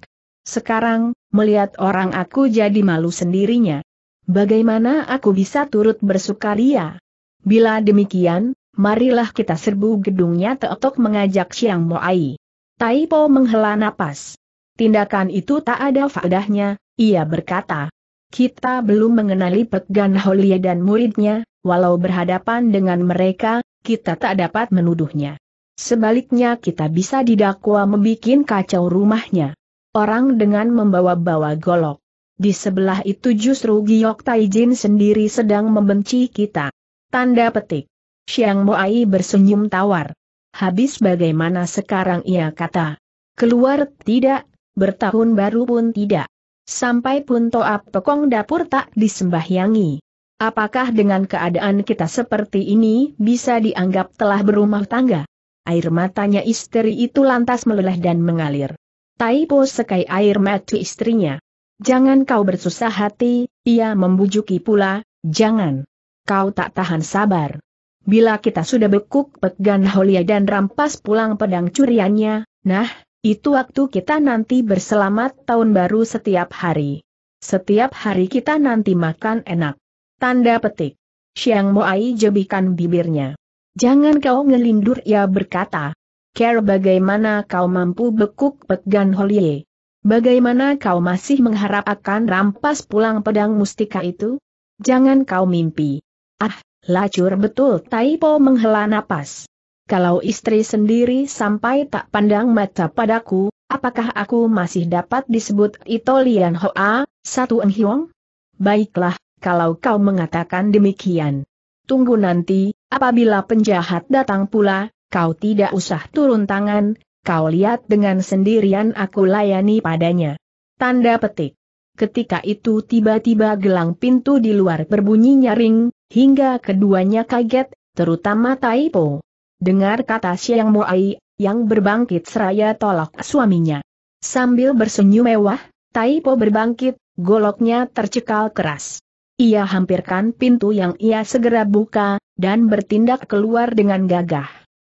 Sekarang, melihat orang aku jadi malu sendirinya. Bagaimana aku bisa turut bersukaria? Bila demikian, marilah kita serbu gedungnya Teotok mengajak Siang Moai. Taipo menghela napas. Tindakan itu tak ada faedahnya, ia berkata. Kita belum mengenali Pegan Holie dan muridnya, walau berhadapan dengan mereka, kita tak dapat menuduhnya. Sebaliknya kita bisa didakwa membuat kacau rumahnya. Orang dengan membawa-bawa golok. Di sebelah itu justru Giok Taijin sendiri sedang membenci kita. Tanda petik. Xiang Moai bersenyum tawar. Habis bagaimana sekarang ia kata. Keluar tidak, bertahun baru pun tidak. Sampai pun toap pekong dapur tak disembahyangi. Apakah dengan keadaan kita seperti ini bisa dianggap telah berumah tangga? Air matanya istri itu lantas meleleh dan mengalir. Taipo sekai air mata istrinya. Jangan kau bersusah hati, ia membujuki pula, jangan. Kau tak tahan sabar. Bila kita sudah bekuk pegan Holia dan rampas pulang pedang curiannya, nah, itu waktu kita nanti berselamat tahun baru setiap hari. Setiap hari kita nanti makan enak. Tanda petik. Siang Moai jebikan bibirnya. Jangan kau ngelindur ya berkata. Care bagaimana kau mampu bekuk pegan Holie? Bagaimana kau masih mengharap akan rampas pulang pedang mustika itu? Jangan kau mimpi. Ah, Lacur betul Taipo menghela napas. Kalau istri sendiri sampai tak pandang mata padaku, apakah aku masih dapat disebut Itolian Hoa, satu Enghiong? Baiklah, kalau kau mengatakan demikian. Tunggu nanti, apabila penjahat datang pula, kau tidak usah turun tangan, kau lihat dengan sendirian aku layani padanya. Tanda petik. Ketika itu tiba-tiba gelang pintu di luar berbunyi nyaring, hingga keduanya kaget, terutama Taipo. Dengar kata Siang Moai, yang berbangkit seraya tolak suaminya. Sambil bersenyum mewah, Taipo berbangkit, goloknya tercekal keras. Ia hampirkan pintu yang ia segera buka, dan bertindak keluar dengan gagah.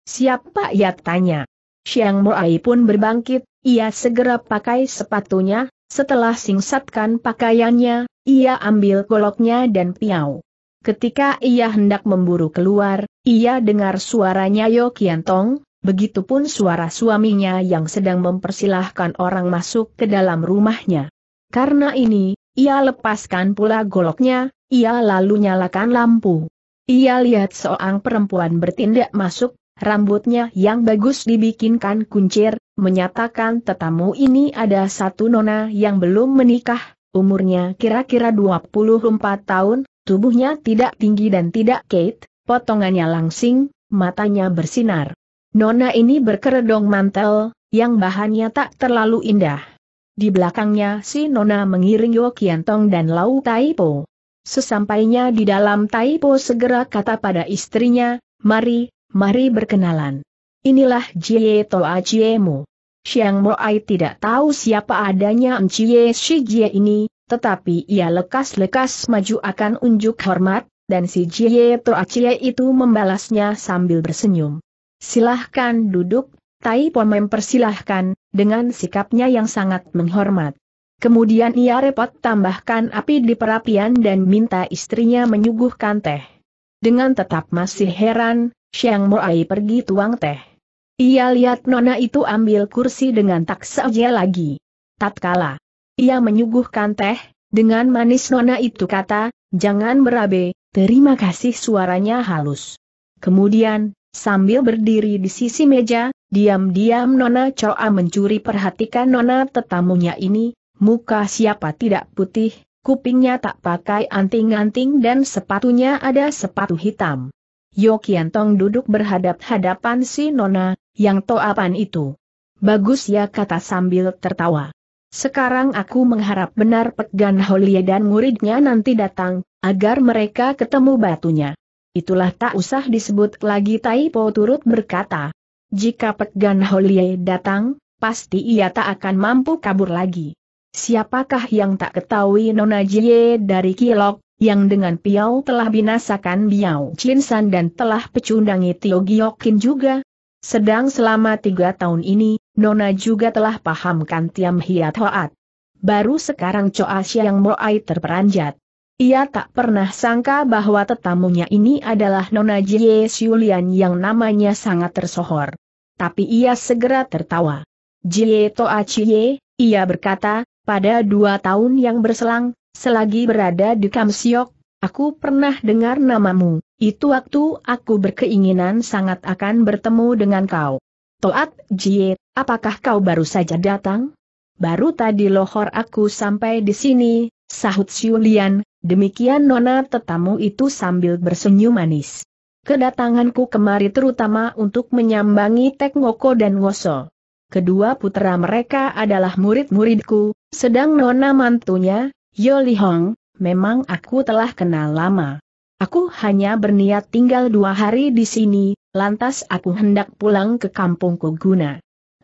Siapa ia ya? tanya? Siang Moai pun berbangkit, ia segera pakai sepatunya, setelah singsatkan pakaiannya, ia ambil goloknya dan piau. Ketika ia hendak memburu keluar, ia dengar suaranya Yo Kiantong, begitupun suara suaminya yang sedang mempersilahkan orang masuk ke dalam rumahnya. Karena ini, ia lepaskan pula goloknya, ia lalu nyalakan lampu. Ia lihat seorang perempuan bertindak masuk, rambutnya yang bagus dibikinkan kuncir, menyatakan tetamu ini ada satu nona yang belum menikah, umurnya kira-kira 24 tahun, Tubuhnya tidak tinggi dan tidak Kate, potongannya langsing, matanya bersinar. Nona ini berkeredong mantel, yang bahannya tak terlalu indah. Di belakangnya si Nona mengiring Yo Tong dan Lau Taipo. Sesampainya di dalam Taipo segera kata pada istrinya, mari, mari berkenalan. Inilah Jie Toa Jiemu. Xiang Moai tidak tahu siapa adanya Cie Shijie ini, tetapi ia lekas-lekas maju akan unjuk hormat, dan si Jie Toachie itu membalasnya sambil bersenyum. Silahkan duduk, Tai Po mempersilahkan, dengan sikapnya yang sangat menghormat. Kemudian ia repot tambahkan api di perapian dan minta istrinya menyuguhkan teh. Dengan tetap masih heran, Xiang Moai pergi tuang teh. Ia lihat Nona itu ambil kursi dengan tak saja lagi. Tatkala ia menyuguhkan teh, dengan manis nona itu kata, jangan berabe, terima kasih suaranya halus. Kemudian, sambil berdiri di sisi meja, diam-diam nona coa mencuri perhatikan nona tetamunya ini, muka siapa tidak putih, kupingnya tak pakai anting-anting dan sepatunya ada sepatu hitam. Yokiantong duduk berhadap-hadapan si Nona, yang toapan itu. Bagus ya kata sambil tertawa. Sekarang aku mengharap benar Pegan Holie dan muridnya nanti datang, agar mereka ketemu batunya. Itulah tak usah disebut lagi Tai Po turut berkata. Jika Pegan Holie datang, pasti ia tak akan mampu kabur lagi. Siapakah yang tak ketahui Nona Jie dari Kilok, yang dengan Piau telah binasakan Biao Chinsan dan telah pecundangi Tio Giokin juga? Sedang selama tiga tahun ini, Nona juga telah pahamkan Tiam Hiat Hoat. Baru sekarang Choa Siang Moai terperanjat. Ia tak pernah sangka bahwa tetamunya ini adalah Nona Jie Siulian yang namanya sangat tersohor. Tapi ia segera tertawa. Jie Toa Chie, ia berkata, pada dua tahun yang berselang, selagi berada di Kamsiok, aku pernah dengar namamu, itu waktu aku berkeinginan sangat akan bertemu dengan kau. Toat Jie, apakah kau baru saja datang? Baru tadi lohor aku sampai di sini, sahut Siulian, demikian nona tetamu itu sambil bersenyum manis. Kedatanganku kemari terutama untuk menyambangi Tek Ngoko dan Ngoso. Kedua putera mereka adalah murid-muridku, sedang nona mantunya, Yoli Hong, memang aku telah kenal lama. Aku hanya berniat tinggal dua hari di sini, lantas aku hendak pulang ke kampung guna.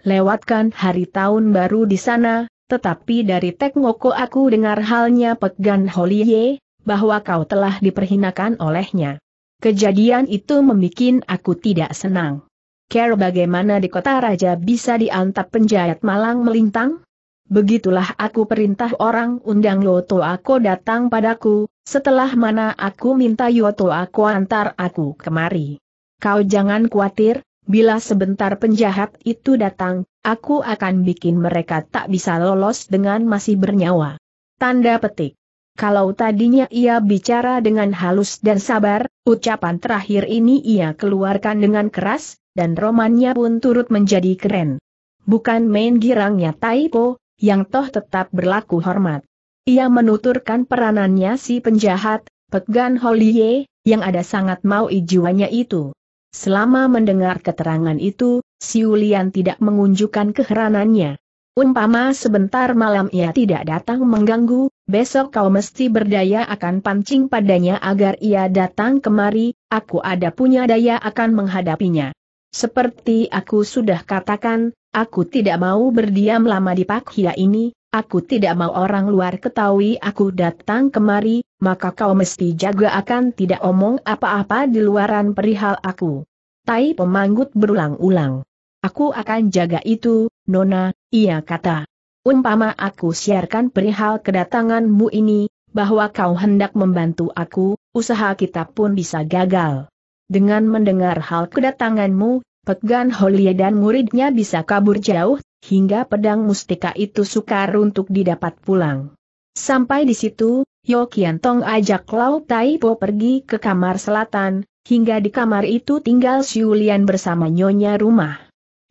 Lewatkan hari tahun baru di sana, tetapi dari Tek Ngoko aku dengar halnya Pegan Holie, bahwa kau telah diperhinakan olehnya. Kejadian itu membuat aku tidak senang. Care bagaimana di kota raja bisa diantap penjahat malang melintang? Begitulah aku perintah orang undang Yoto Ako datang padaku, setelah mana aku minta Yoto Ako antar aku kemari. Kau jangan khawatir, bila sebentar penjahat itu datang, aku akan bikin mereka tak bisa lolos dengan masih bernyawa. Tanda petik. Kalau tadinya ia bicara dengan halus dan sabar, ucapan terakhir ini ia keluarkan dengan keras, dan romannya pun turut menjadi keren. Bukan main girangnya Taipo, yang toh tetap berlaku hormat. Ia menuturkan peranannya si penjahat, Pegan Holie, yang ada sangat mau ijuannya itu. Selama mendengar keterangan itu, Siulian tidak mengunjukkan keheranannya. Umpama sebentar malam ia tidak datang mengganggu, besok kau mesti berdaya akan pancing padanya agar ia datang kemari, aku ada punya daya akan menghadapinya. Seperti aku sudah katakan, aku tidak mau berdiam lama di Pakhia ini, Aku tidak mau orang luar ketahui aku datang kemari, maka kau mesti jaga akan tidak omong apa-apa di luaran perihal aku. Tai pemanggut berulang-ulang. Aku akan jaga itu, Nona, ia kata. Umpama aku siarkan perihal kedatanganmu ini, bahwa kau hendak membantu aku, usaha kita pun bisa gagal. Dengan mendengar hal kedatanganmu, Pegan Holie dan muridnya bisa kabur jauh, hingga pedang mustika itu sukar untuk didapat pulang. Sampai di situ, Yo Tong ajak Lau Tai Po pergi ke kamar selatan, hingga di kamar itu tinggal Siulian bersama nyonya rumah.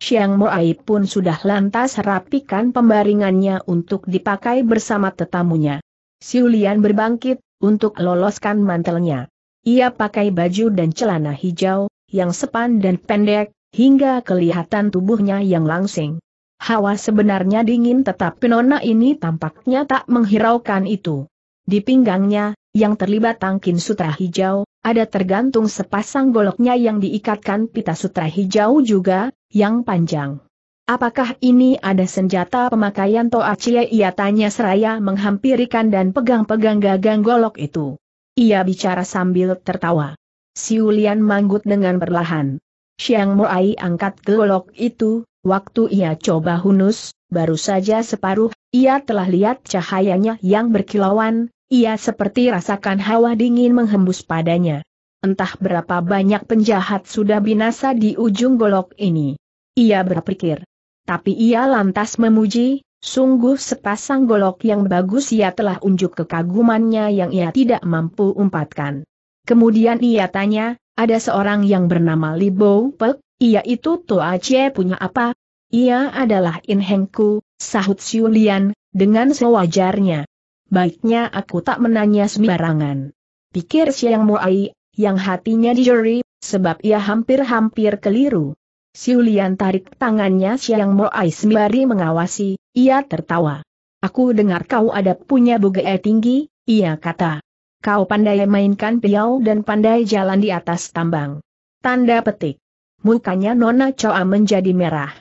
Siang Moai pun sudah lantas rapikan pembaringannya untuk dipakai bersama tetamunya. Siulian berbangkit, untuk loloskan mantelnya. Ia pakai baju dan celana hijau, yang sepan dan pendek, hingga kelihatan tubuhnya yang langsing. Hawa sebenarnya dingin tetapi nona ini tampaknya tak menghiraukan itu. Di pinggangnya, yang terlibat tangkin sutra hijau, ada tergantung sepasang goloknya yang diikatkan pita sutra hijau juga, yang panjang. Apakah ini ada senjata pemakaian Toa Cie? Ia tanya seraya menghampirikan dan pegang-pegang gagang golok itu. Ia bicara sambil tertawa. Siulian manggut dengan perlahan. Siang Moai angkat golok itu, waktu ia coba hunus, baru saja separuh, ia telah lihat cahayanya yang berkilauan, ia seperti rasakan hawa dingin menghembus padanya. Entah berapa banyak penjahat sudah binasa di ujung golok ini. Ia berpikir. Tapi ia lantas memuji, sungguh sepasang golok yang bagus ia telah unjuk kekagumannya yang ia tidak mampu umpatkan. Kemudian ia tanya, ada seorang yang bernama Li Bo Pek, ia itu Toa Chie punya apa? Ia adalah In Hengku, sahut Siulian, dengan sewajarnya. Baiknya aku tak menanya sembarangan. Pikir Siang Muai, yang hatinya dijeri, sebab ia hampir-hampir keliru. Siulian tarik tangannya Siang Moai sembari mengawasi, ia tertawa. Aku dengar kau ada punya bugee tinggi, ia kata. Kau pandai mainkan piau dan pandai jalan di atas tambang. Tanda petik. Mukanya Nona Choa menjadi merah.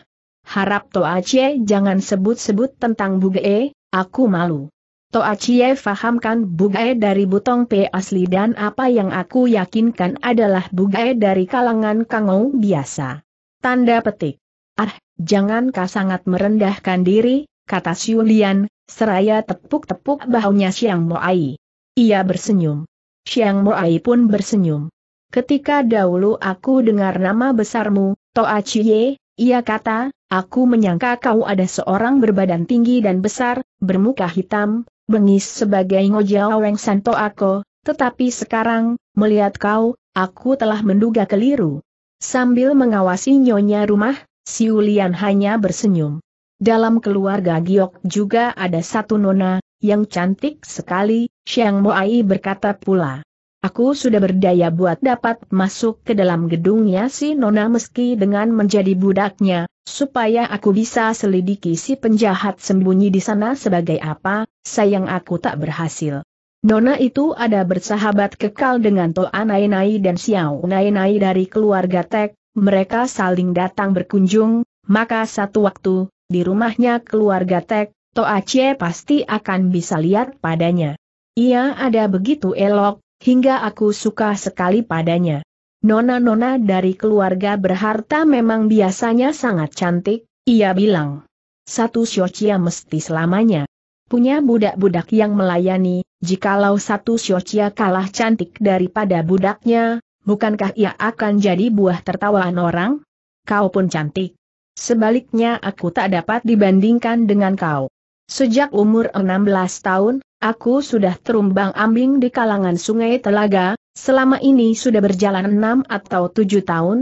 Harap Cie jangan sebut-sebut tentang Bugae, aku malu. Cie fahamkan Bugae dari Butong P asli dan apa yang aku yakinkan adalah Bugae dari kalangan Kangou biasa. Tanda petik. Ah, jangan kau sangat merendahkan diri, kata Siulian, seraya tepuk-tepuk bahunya Siang Moai. Ia bersenyum. Xiang Moai pun bersenyum. Ketika dahulu aku dengar nama besarmu, Toa Chie, ia kata, aku menyangka kau ada seorang berbadan tinggi dan besar, bermuka hitam, bengis sebagai Ngojao Weng Santo Ako, tetapi sekarang, melihat kau, aku telah menduga keliru. Sambil mengawasi nyonya rumah, Siulian hanya bersenyum. Dalam keluarga Giok juga ada satu nona, yang cantik sekali, Xiang Moai berkata pula. Aku sudah berdaya buat dapat masuk ke dalam gedungnya si Nona meski dengan menjadi budaknya, supaya aku bisa selidiki si penjahat sembunyi di sana sebagai apa, sayang aku tak berhasil. Nona itu ada bersahabat kekal dengan Toa Nai dan Xiao Nai Nai dari keluarga Tek, mereka saling datang berkunjung, maka satu waktu, di rumahnya keluarga Tek, Toace pasti akan bisa lihat padanya. Ia ada begitu elok, hingga aku suka sekali padanya. Nona-nona dari keluarga berharta memang biasanya sangat cantik, ia bilang. Satu Siocia mesti selamanya. Punya budak-budak yang melayani, jikalau satu Siocia kalah cantik daripada budaknya, bukankah ia akan jadi buah tertawaan orang? Kau pun cantik. Sebaliknya aku tak dapat dibandingkan dengan kau. Sejak umur 16 tahun, aku sudah terumbang ambing di kalangan sungai Telaga, selama ini sudah berjalan 6 atau 7 tahun.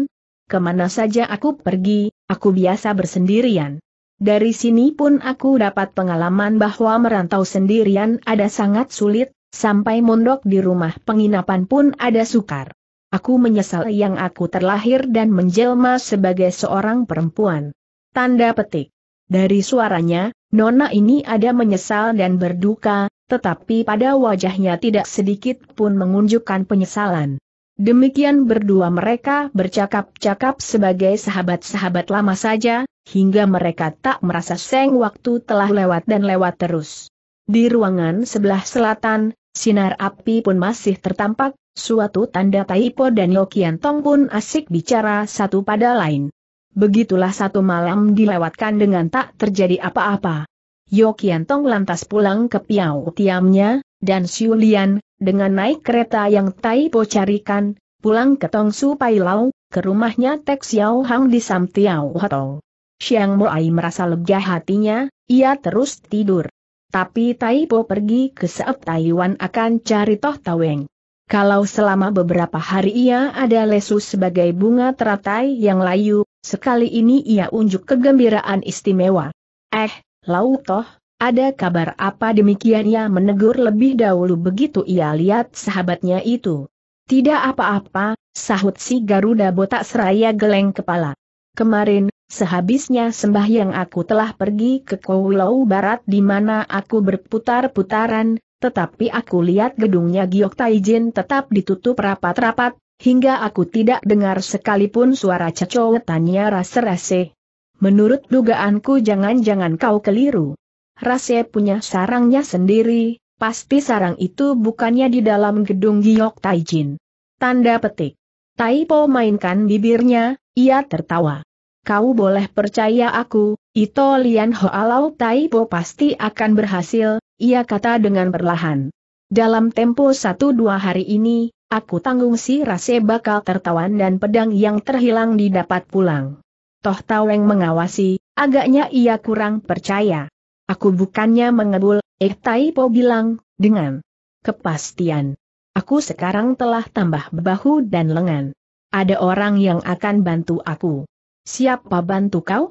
Kemana saja aku pergi, aku biasa bersendirian. Dari sini pun aku dapat pengalaman bahwa merantau sendirian ada sangat sulit, sampai mondok di rumah penginapan pun ada sukar. Aku menyesal yang aku terlahir dan menjelma sebagai seorang perempuan. Tanda petik. Dari suaranya, Nona ini ada menyesal dan berduka, tetapi pada wajahnya tidak sedikit pun mengunjukkan penyesalan. Demikian berdua mereka bercakap-cakap sebagai sahabat-sahabat lama saja, hingga mereka tak merasa seng waktu telah lewat dan lewat terus. Di ruangan sebelah selatan, sinar api pun masih tertampak, suatu tanda Taipo dan Yokian Tong pun asik bicara satu pada lain. Begitulah satu malam dilewatkan dengan tak terjadi apa-apa. Yokiantong lantas pulang ke Piau Tiamnya, dan Siulian, dengan naik kereta yang Taipo carikan, pulang ke Tongsu Pailau, ke rumahnya Tek Xiao Hang di Sam Tiao Siang Mo Moai merasa lega hatinya, ia terus tidur. Tapi Taipo pergi ke Seap Taiwan akan cari Toh Taweng. Kalau selama beberapa hari ia ada lesu sebagai bunga teratai yang layu, sekali ini ia unjuk kegembiraan istimewa. Eh, toh, ada kabar apa demikian ia menegur lebih dahulu begitu ia lihat sahabatnya itu. Tidak apa-apa, sahut si Garuda botak seraya geleng kepala. Kemarin, sehabisnya sembahyang aku telah pergi ke Kowlow Barat di mana aku berputar-putaran, tetapi aku lihat gedungnya Giok Taijin tetap ditutup rapat-rapat, hingga aku tidak dengar sekalipun suara cecowetannya rase-rase. Menurut dugaanku jangan-jangan kau keliru. Rase punya sarangnya sendiri, pasti sarang itu bukannya di dalam gedung Giok Taijin. Tanda petik. Tai Po mainkan bibirnya, ia tertawa. Kau boleh percaya aku, Ito Lian Tai Po pasti akan berhasil, ia kata dengan perlahan. Dalam tempo satu dua hari ini, aku tanggung si Rase bakal tertawan dan pedang yang terhilang didapat pulang. Toh Taweng mengawasi, agaknya ia kurang percaya. Aku bukannya mengebul, Eh Taipo bilang, dengan kepastian. Aku sekarang telah tambah bahu dan lengan. Ada orang yang akan bantu aku. Siapa bantu kau?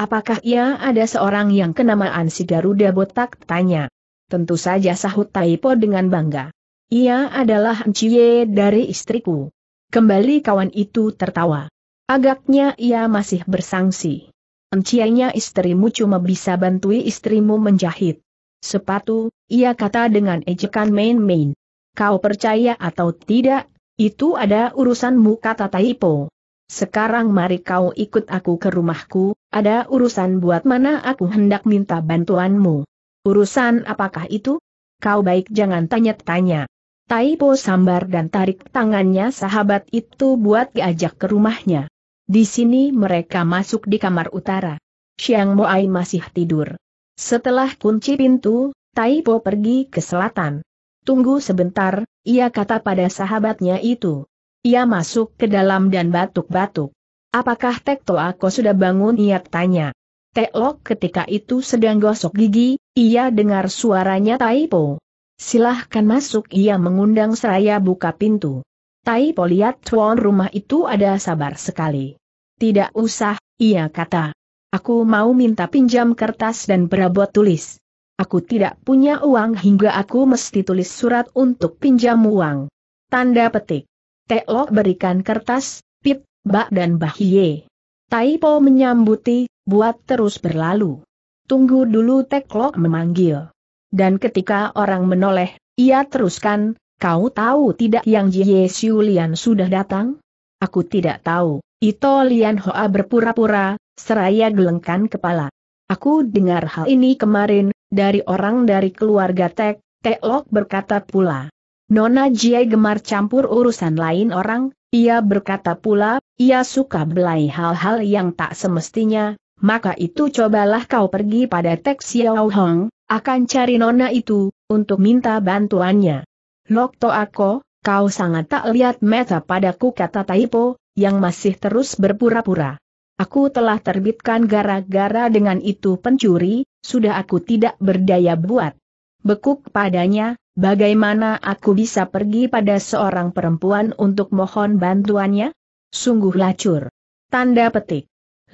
Apakah ia ada seorang yang kenamaan si Garuda Botak? Tanya. Tentu saja sahut Taipo dengan bangga. Ia adalah Enciye dari istriku. Kembali kawan itu tertawa. Agaknya ia masih bersangsi. Enciye-nya istrimu cuma bisa bantui istrimu menjahit. Sepatu, ia kata dengan ejekan main-main. Kau percaya atau tidak, itu ada urusanmu kata Taipo. Sekarang mari kau ikut aku ke rumahku, ada urusan buat mana aku hendak minta bantuanmu. Urusan apakah itu? Kau baik jangan tanya-tanya. Taipo sambar dan tarik tangannya sahabat itu buat diajak ke rumahnya. Di sini mereka masuk di kamar utara. Siang Moai masih tidur. Setelah kunci pintu, Taipo pergi ke selatan. Tunggu sebentar, ia kata pada sahabatnya itu. Ia masuk ke dalam dan batuk-batuk. Apakah Tekto aku sudah bangun? Ia tanya. Lok ketika itu sedang gosok gigi, ia dengar suaranya Taipo. Silahkan masuk ia mengundang seraya buka pintu. Taipo lihat tuan rumah itu ada sabar sekali. Tidak usah, ia kata. Aku mau minta pinjam kertas dan perabot tulis. Aku tidak punya uang hingga aku mesti tulis surat untuk pinjam uang. Tanda petik. Lok berikan kertas, pip, bak dan bahie. Taipo menyambuti, buat terus berlalu. Tunggu dulu Teklok memanggil. Dan ketika orang menoleh, ia teruskan, kau tahu tidak yang Jie Xiu Lian sudah datang? Aku tidak tahu, Ito Lian Hoa berpura-pura, seraya gelengkan kepala. Aku dengar hal ini kemarin, dari orang dari keluarga Tek, Teklok berkata pula. Nona Jie gemar campur urusan lain orang, ia berkata pula, ia suka belai hal-hal yang tak semestinya, maka itu cobalah kau pergi pada Tek Xiao Hong, akan cari nona itu, untuk minta bantuannya. Lokto aku, kau sangat tak lihat mata padaku kata Taipo, yang masih terus berpura-pura. Aku telah terbitkan gara-gara dengan itu pencuri, sudah aku tidak berdaya buat. Bekuk padanya, bagaimana aku bisa pergi pada seorang perempuan untuk mohon bantuannya? Sungguh lacur. Tanda petik.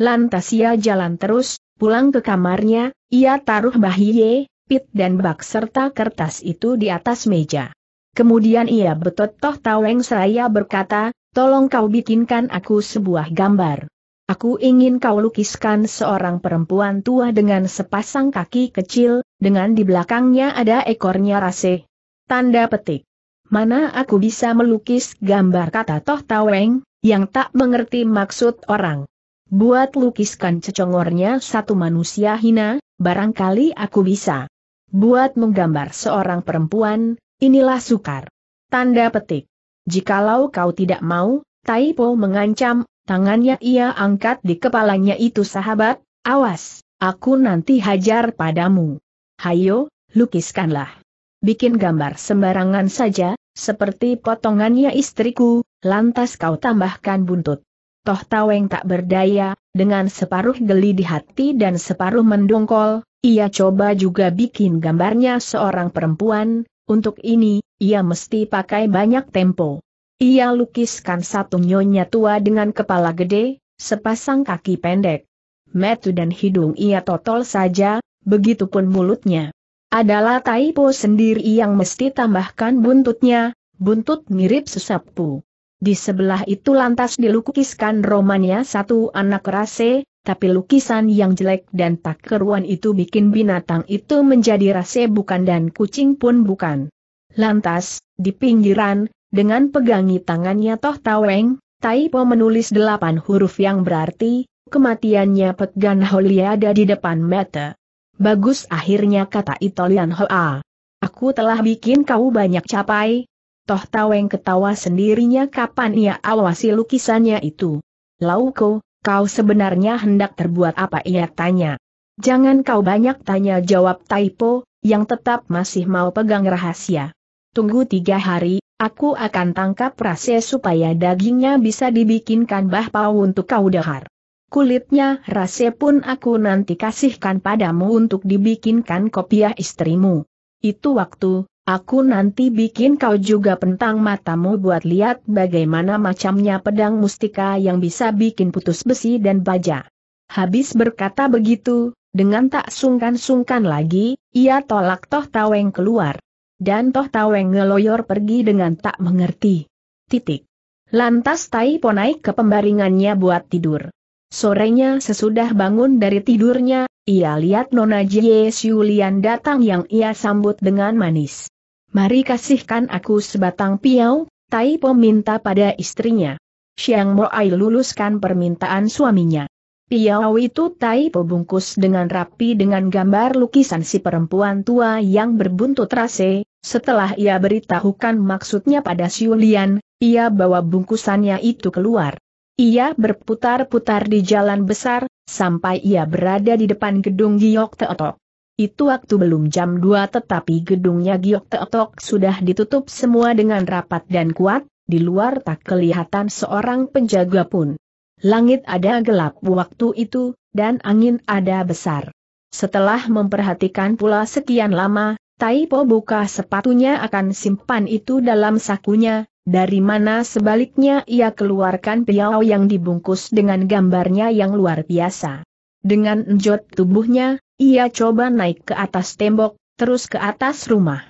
Lantas ia jalan terus, pulang ke kamarnya, ia taruh bahiye, pit dan bak serta kertas itu di atas meja. Kemudian ia betotoh taweng seraya berkata, tolong kau bikinkan aku sebuah gambar. Aku ingin kau lukiskan seorang perempuan tua dengan sepasang kaki kecil, dengan di belakangnya ada ekornya rase. Tanda petik. Mana aku bisa melukis gambar kata Toh Taweng, yang tak mengerti maksud orang. Buat lukiskan cecongornya satu manusia hina, barangkali aku bisa. Buat menggambar seorang perempuan, inilah sukar. Tanda petik. Jikalau kau tidak mau, Taipo mengancam, tangannya ia angkat di kepalanya itu sahabat, awas, aku nanti hajar padamu. Hayo, lukiskanlah. Bikin gambar sembarangan saja, seperti potongannya istriku, lantas kau tambahkan buntut. Toh Taweng tak berdaya, dengan separuh geli di hati dan separuh mendongkol, ia coba juga bikin gambarnya seorang perempuan, untuk ini, ia mesti pakai banyak tempo. Ia lukiskan satu nyonya tua dengan kepala gede, sepasang kaki pendek. Metu dan hidung ia totol saja, begitupun mulutnya. Adalah Taipo sendiri yang mesti tambahkan buntutnya, buntut mirip sesapu. Di sebelah itu lantas dilukiskan romannya satu anak rase, tapi lukisan yang jelek dan tak keruan itu bikin binatang itu menjadi rase bukan dan kucing pun bukan. Lantas, di pinggiran, dengan pegangi tangannya Toh Taweng, Taipo menulis delapan huruf yang berarti, kematiannya Pegan Holi ada di depan mata. Bagus akhirnya kata Italian Hoa. Aku telah bikin kau banyak capai, Toh Taweng ketawa sendirinya kapan ia awasi lukisannya itu. Lauko, kau sebenarnya hendak terbuat apa ia tanya. Jangan kau banyak tanya jawab Taipo, yang tetap masih mau pegang rahasia. Tunggu tiga hari, aku akan tangkap Rase supaya dagingnya bisa dibikinkan bahpau untuk kau dahar. Kulitnya Rase pun aku nanti kasihkan padamu untuk dibikinkan kopiah istrimu. Itu waktu, Aku nanti bikin kau juga pentang matamu buat lihat bagaimana macamnya pedang mustika yang bisa bikin putus besi dan baja. Habis berkata begitu, dengan tak sungkan-sungkan lagi, ia tolak Toh Taweng keluar. Dan Toh Taweng ngeloyor pergi dengan tak mengerti. Titik. Lantas Tai Po naik ke pembaringannya buat tidur. Sorenya sesudah bangun dari tidurnya, ia lihat Nona Jie Xiulian datang yang ia sambut dengan manis. Mari kasihkan aku sebatang piau, Tai Po minta pada istrinya. Xiang Moai luluskan permintaan suaminya. Piau itu Tai Po bungkus dengan rapi dengan gambar lukisan si perempuan tua yang berbuntut rase, setelah ia beritahukan maksudnya pada Xiulian, ia bawa bungkusannya itu keluar. Ia berputar-putar di jalan besar, sampai ia berada di depan gedung Giok Teotok. Itu waktu belum jam 2 tetapi gedungnya Giok Teotok sudah ditutup semua dengan rapat dan kuat, di luar tak kelihatan seorang penjaga pun. Langit ada gelap waktu itu, dan angin ada besar. Setelah memperhatikan pula sekian lama, Taipo buka sepatunya akan simpan itu dalam sakunya, dari mana sebaliknya ia keluarkan piao yang dibungkus dengan gambarnya yang luar biasa. Dengan njot tubuhnya, ia coba naik ke atas tembok, terus ke atas rumah.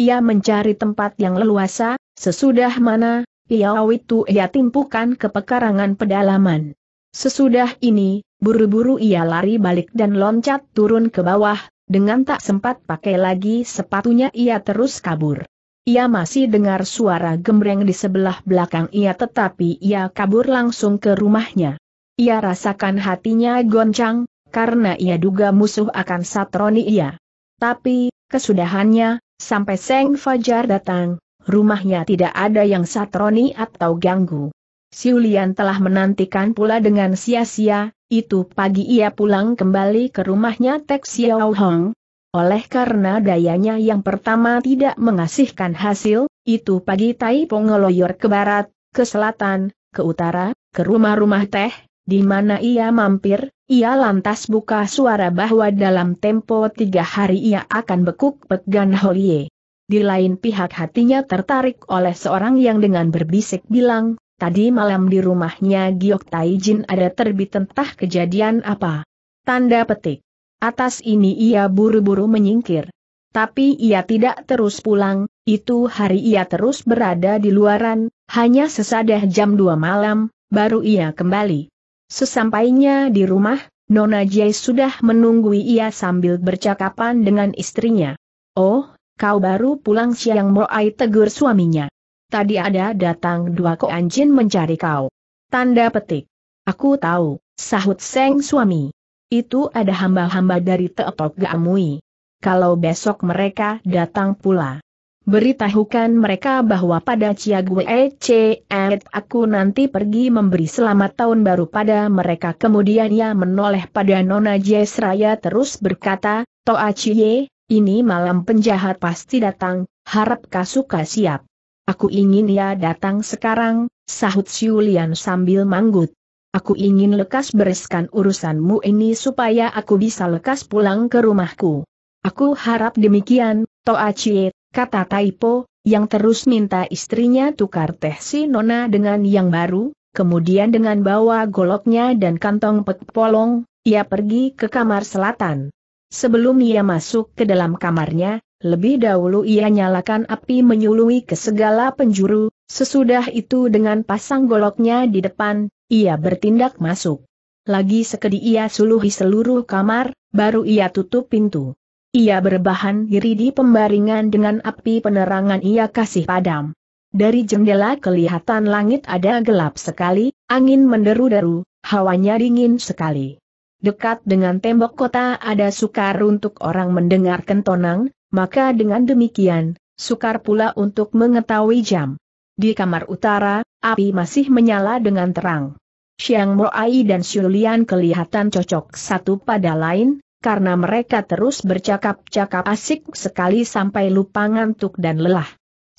Ia mencari tempat yang leluasa, sesudah mana, piao itu ia timpukan ke pekarangan pedalaman. Sesudah ini, buru-buru ia lari balik dan loncat turun ke bawah, dengan tak sempat pakai lagi sepatunya ia terus kabur. Ia masih dengar suara gembreng di sebelah belakang ia tetapi ia kabur langsung ke rumahnya. Ia rasakan hatinya goncang, karena ia duga musuh akan satroni ia. Tapi, kesudahannya, sampai Seng Fajar datang, rumahnya tidak ada yang satroni atau ganggu. Siulian telah menantikan pula dengan sia-sia, itu pagi ia pulang kembali ke rumahnya Tek Xiao Hong, oleh karena dayanya yang pertama tidak mengasihkan hasil, itu pagi Tai Pongoloyor ke barat, ke selatan, ke utara, ke rumah-rumah teh, di mana ia mampir, ia lantas buka suara bahwa dalam tempo tiga hari ia akan bekuk pegan Holie. Di lain pihak hatinya tertarik oleh seorang yang dengan berbisik bilang, tadi malam di rumahnya Giok Tai Jin ada terbit entah kejadian apa. Tanda petik. Atas ini ia buru-buru menyingkir. Tapi ia tidak terus pulang, itu hari ia terus berada di luaran, hanya sesadah jam 2 malam, baru ia kembali. Sesampainya di rumah, Nona Jai sudah menunggui ia sambil bercakapan dengan istrinya. Oh, kau baru pulang siang Moai tegur suaminya. Tadi ada datang dua koanjin mencari kau. Tanda petik. Aku tahu, sahut Seng suami itu ada hamba-hamba dari Teotok Gaamui. Kalau besok mereka datang pula. Beritahukan mereka bahwa pada Ciague aku nanti pergi memberi selamat tahun baru pada mereka. Kemudian ia menoleh pada Nona Jesraya terus berkata, Toa Cie, ini malam penjahat pasti datang, harap Kasuka siap. Aku ingin ia datang sekarang, sahut Siulian sambil manggut. Aku ingin lekas bereskan urusanmu ini supaya aku bisa lekas pulang ke rumahku. Aku harap demikian, Toa Chie, kata Taipo, yang terus minta istrinya tukar teh si Nona dengan yang baru, kemudian dengan bawa goloknya dan kantong pet polong, ia pergi ke kamar selatan. Sebelum ia masuk ke dalam kamarnya, lebih dahulu ia nyalakan api menyului ke segala penjuru, sesudah itu dengan pasang goloknya di depan, ia bertindak masuk. Lagi sekedi ia suluhi seluruh kamar, baru ia tutup pintu. Ia berbahan diri di pembaringan dengan api penerangan ia kasih padam. Dari jendela kelihatan langit ada gelap sekali, angin menderu-deru, hawanya dingin sekali. Dekat dengan tembok kota ada sukar untuk orang mendengar kentonang, maka dengan demikian, sukar pula untuk mengetahui jam. Di kamar utara, api masih menyala dengan terang. Xiang Moai dan Xulian kelihatan cocok satu pada lain, karena mereka terus bercakap-cakap asik sekali sampai lupa ngantuk dan lelah.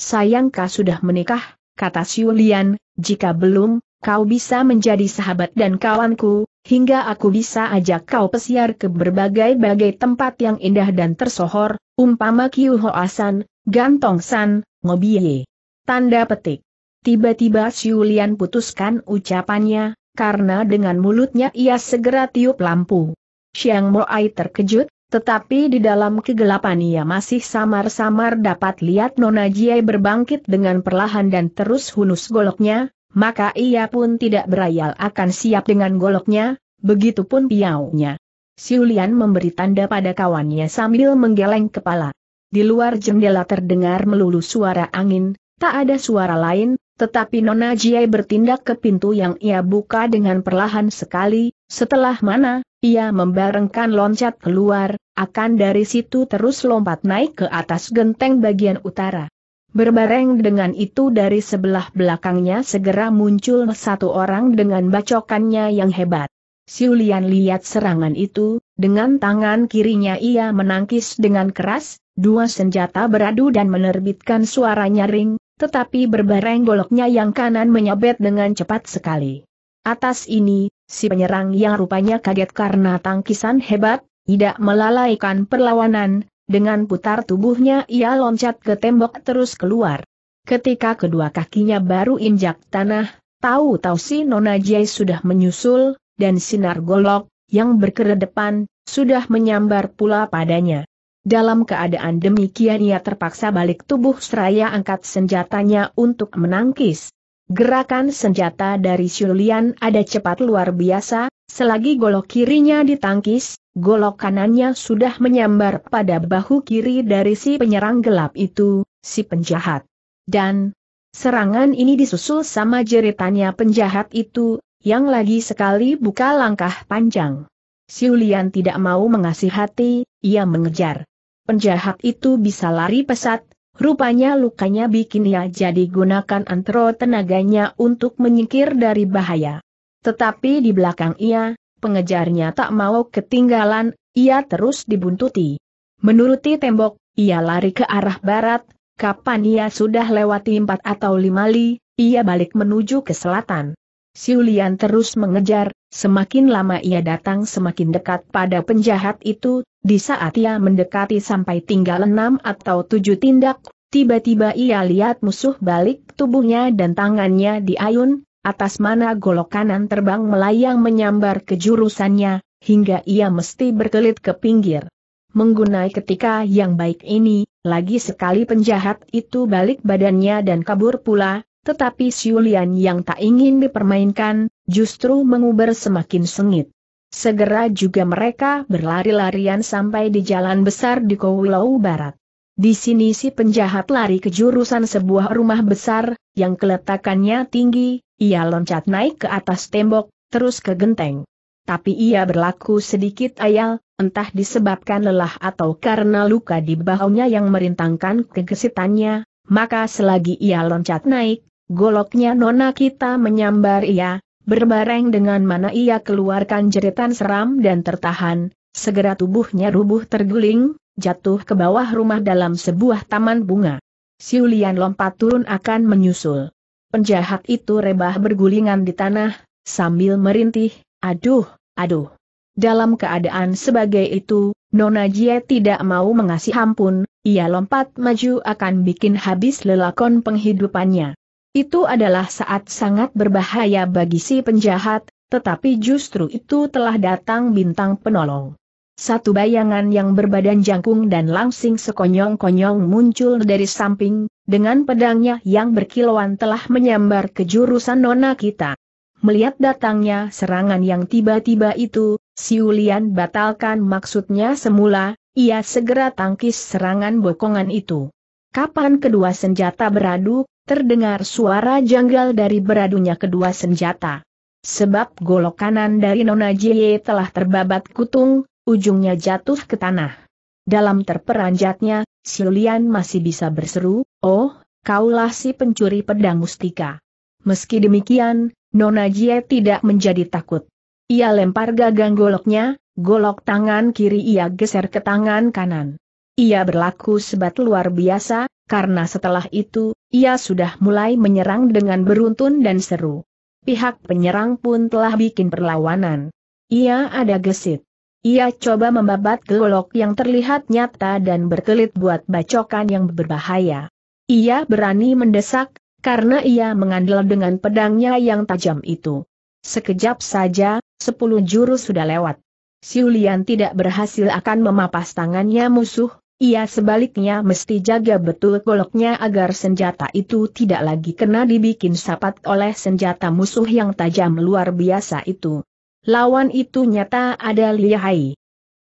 Sayangkah sudah menikah, kata Xulian, jika belum, kau bisa menjadi sahabat dan kawanku, hingga aku bisa ajak kau pesiar ke berbagai-bagai tempat yang indah dan tersohor, umpama Kiu Hoasan, Gantong San, Ngobie. Tanda petik. Tiba-tiba Siulian putuskan ucapannya, karena dengan mulutnya ia segera tiup lampu. Siang Moai terkejut, tetapi di dalam kegelapan ia masih samar-samar dapat lihat Nona Jiai berbangkit dengan perlahan dan terus hunus goloknya, maka ia pun tidak berayal akan siap dengan goloknya, begitupun piaunya. Siulian memberi tanda pada kawannya sambil menggeleng kepala. Di luar jendela terdengar melulu suara angin, tak ada suara lain, tetapi Nona Jie bertindak ke pintu yang ia buka dengan perlahan sekali, setelah mana, ia membarengkan loncat keluar, akan dari situ terus lompat naik ke atas genteng bagian utara. Berbareng dengan itu dari sebelah belakangnya segera muncul satu orang dengan bacokannya yang hebat. Siulian lihat serangan itu, dengan tangan kirinya ia menangkis dengan keras, dua senjata beradu dan menerbitkan suara nyaring, tetapi berbareng goloknya yang kanan menyabet dengan cepat sekali. Atas ini, si penyerang yang rupanya kaget karena tangkisan hebat, tidak melalaikan perlawanan, dengan putar tubuhnya ia loncat ke tembok terus keluar. Ketika kedua kakinya baru injak tanah, tahu-tahu si Nona Jai sudah menyusul, dan sinar golok, yang berkeredepan, sudah menyambar pula padanya. Dalam keadaan demikian ia terpaksa balik tubuh seraya angkat senjatanya untuk menangkis. Gerakan senjata dari Shulian ada cepat luar biasa, selagi golok kirinya ditangkis, golok kanannya sudah menyambar pada bahu kiri dari si penyerang gelap itu, si penjahat. Dan serangan ini disusul sama jeritannya penjahat itu, yang lagi sekali buka langkah panjang. Siulian tidak mau mengasih hati, ia mengejar penjahat itu bisa lari pesat, rupanya lukanya bikin ia jadi gunakan antro tenaganya untuk menyingkir dari bahaya. Tetapi di belakang ia, pengejarnya tak mau ketinggalan, ia terus dibuntuti. Menuruti tembok, ia lari ke arah barat, kapan ia sudah lewati empat atau lima li, ia balik menuju ke selatan. Siulian terus mengejar, Semakin lama ia datang semakin dekat pada penjahat itu, di saat ia mendekati sampai tinggal enam atau tujuh tindak, tiba-tiba ia lihat musuh balik tubuhnya dan tangannya diayun, atas mana golok kanan terbang melayang menyambar ke jurusannya, hingga ia mesti berkelit ke pinggir. Menggunai ketika yang baik ini, lagi sekali penjahat itu balik badannya dan kabur pula, tetapi Siulian yang tak ingin dipermainkan, justru menguber semakin sengit. Segera juga mereka berlari-larian sampai di jalan besar di Kowulau Barat. Di sini si penjahat lari ke jurusan sebuah rumah besar, yang keletakannya tinggi, ia loncat naik ke atas tembok, terus ke genteng. Tapi ia berlaku sedikit ayal, entah disebabkan lelah atau karena luka di bahunya yang merintangkan kegesitannya, maka selagi ia loncat naik, Goloknya nona kita menyambar ia, berbareng dengan mana ia keluarkan jeritan seram dan tertahan, segera tubuhnya rubuh terguling, jatuh ke bawah rumah dalam sebuah taman bunga. Siulian lompat turun akan menyusul. Penjahat itu rebah bergulingan di tanah, sambil merintih, aduh, aduh. Dalam keadaan sebagai itu, Nona Jie tidak mau mengasih ampun, ia lompat maju akan bikin habis lelakon penghidupannya. Itu adalah saat sangat berbahaya bagi si penjahat, tetapi justru itu telah datang bintang penolong. Satu bayangan yang berbadan jangkung dan langsing sekonyong-konyong muncul dari samping, dengan pedangnya yang berkilauan telah menyambar ke jurusan nona kita. Melihat datangnya serangan yang tiba-tiba itu, Siulian batalkan maksudnya semula, ia segera tangkis serangan bokongan itu. Kapan kedua senjata beradu, terdengar suara janggal dari beradunya kedua senjata. Sebab golok kanan dari Nona Jie telah terbabat kutung, ujungnya jatuh ke tanah. Dalam terperanjatnya, Silian masih bisa berseru, Oh, kaulah si pencuri pedang mustika. Meski demikian, Nona Jie tidak menjadi takut. Ia lempar gagang goloknya, golok tangan kiri ia geser ke tangan kanan. Ia berlaku sebat luar biasa, karena setelah itu, ia sudah mulai menyerang dengan beruntun dan seru. Pihak penyerang pun telah bikin perlawanan. Ia ada gesit. Ia coba membabat golok yang terlihat nyata dan berkelit buat bacokan yang berbahaya. Ia berani mendesak, karena ia mengandel dengan pedangnya yang tajam itu. Sekejap saja, sepuluh jurus sudah lewat. Siulian tidak berhasil akan memapas tangannya musuh, ia sebaliknya mesti jaga betul goloknya agar senjata itu tidak lagi kena dibikin sapat oleh senjata musuh yang tajam luar biasa itu. Lawan itu nyata ada lihai.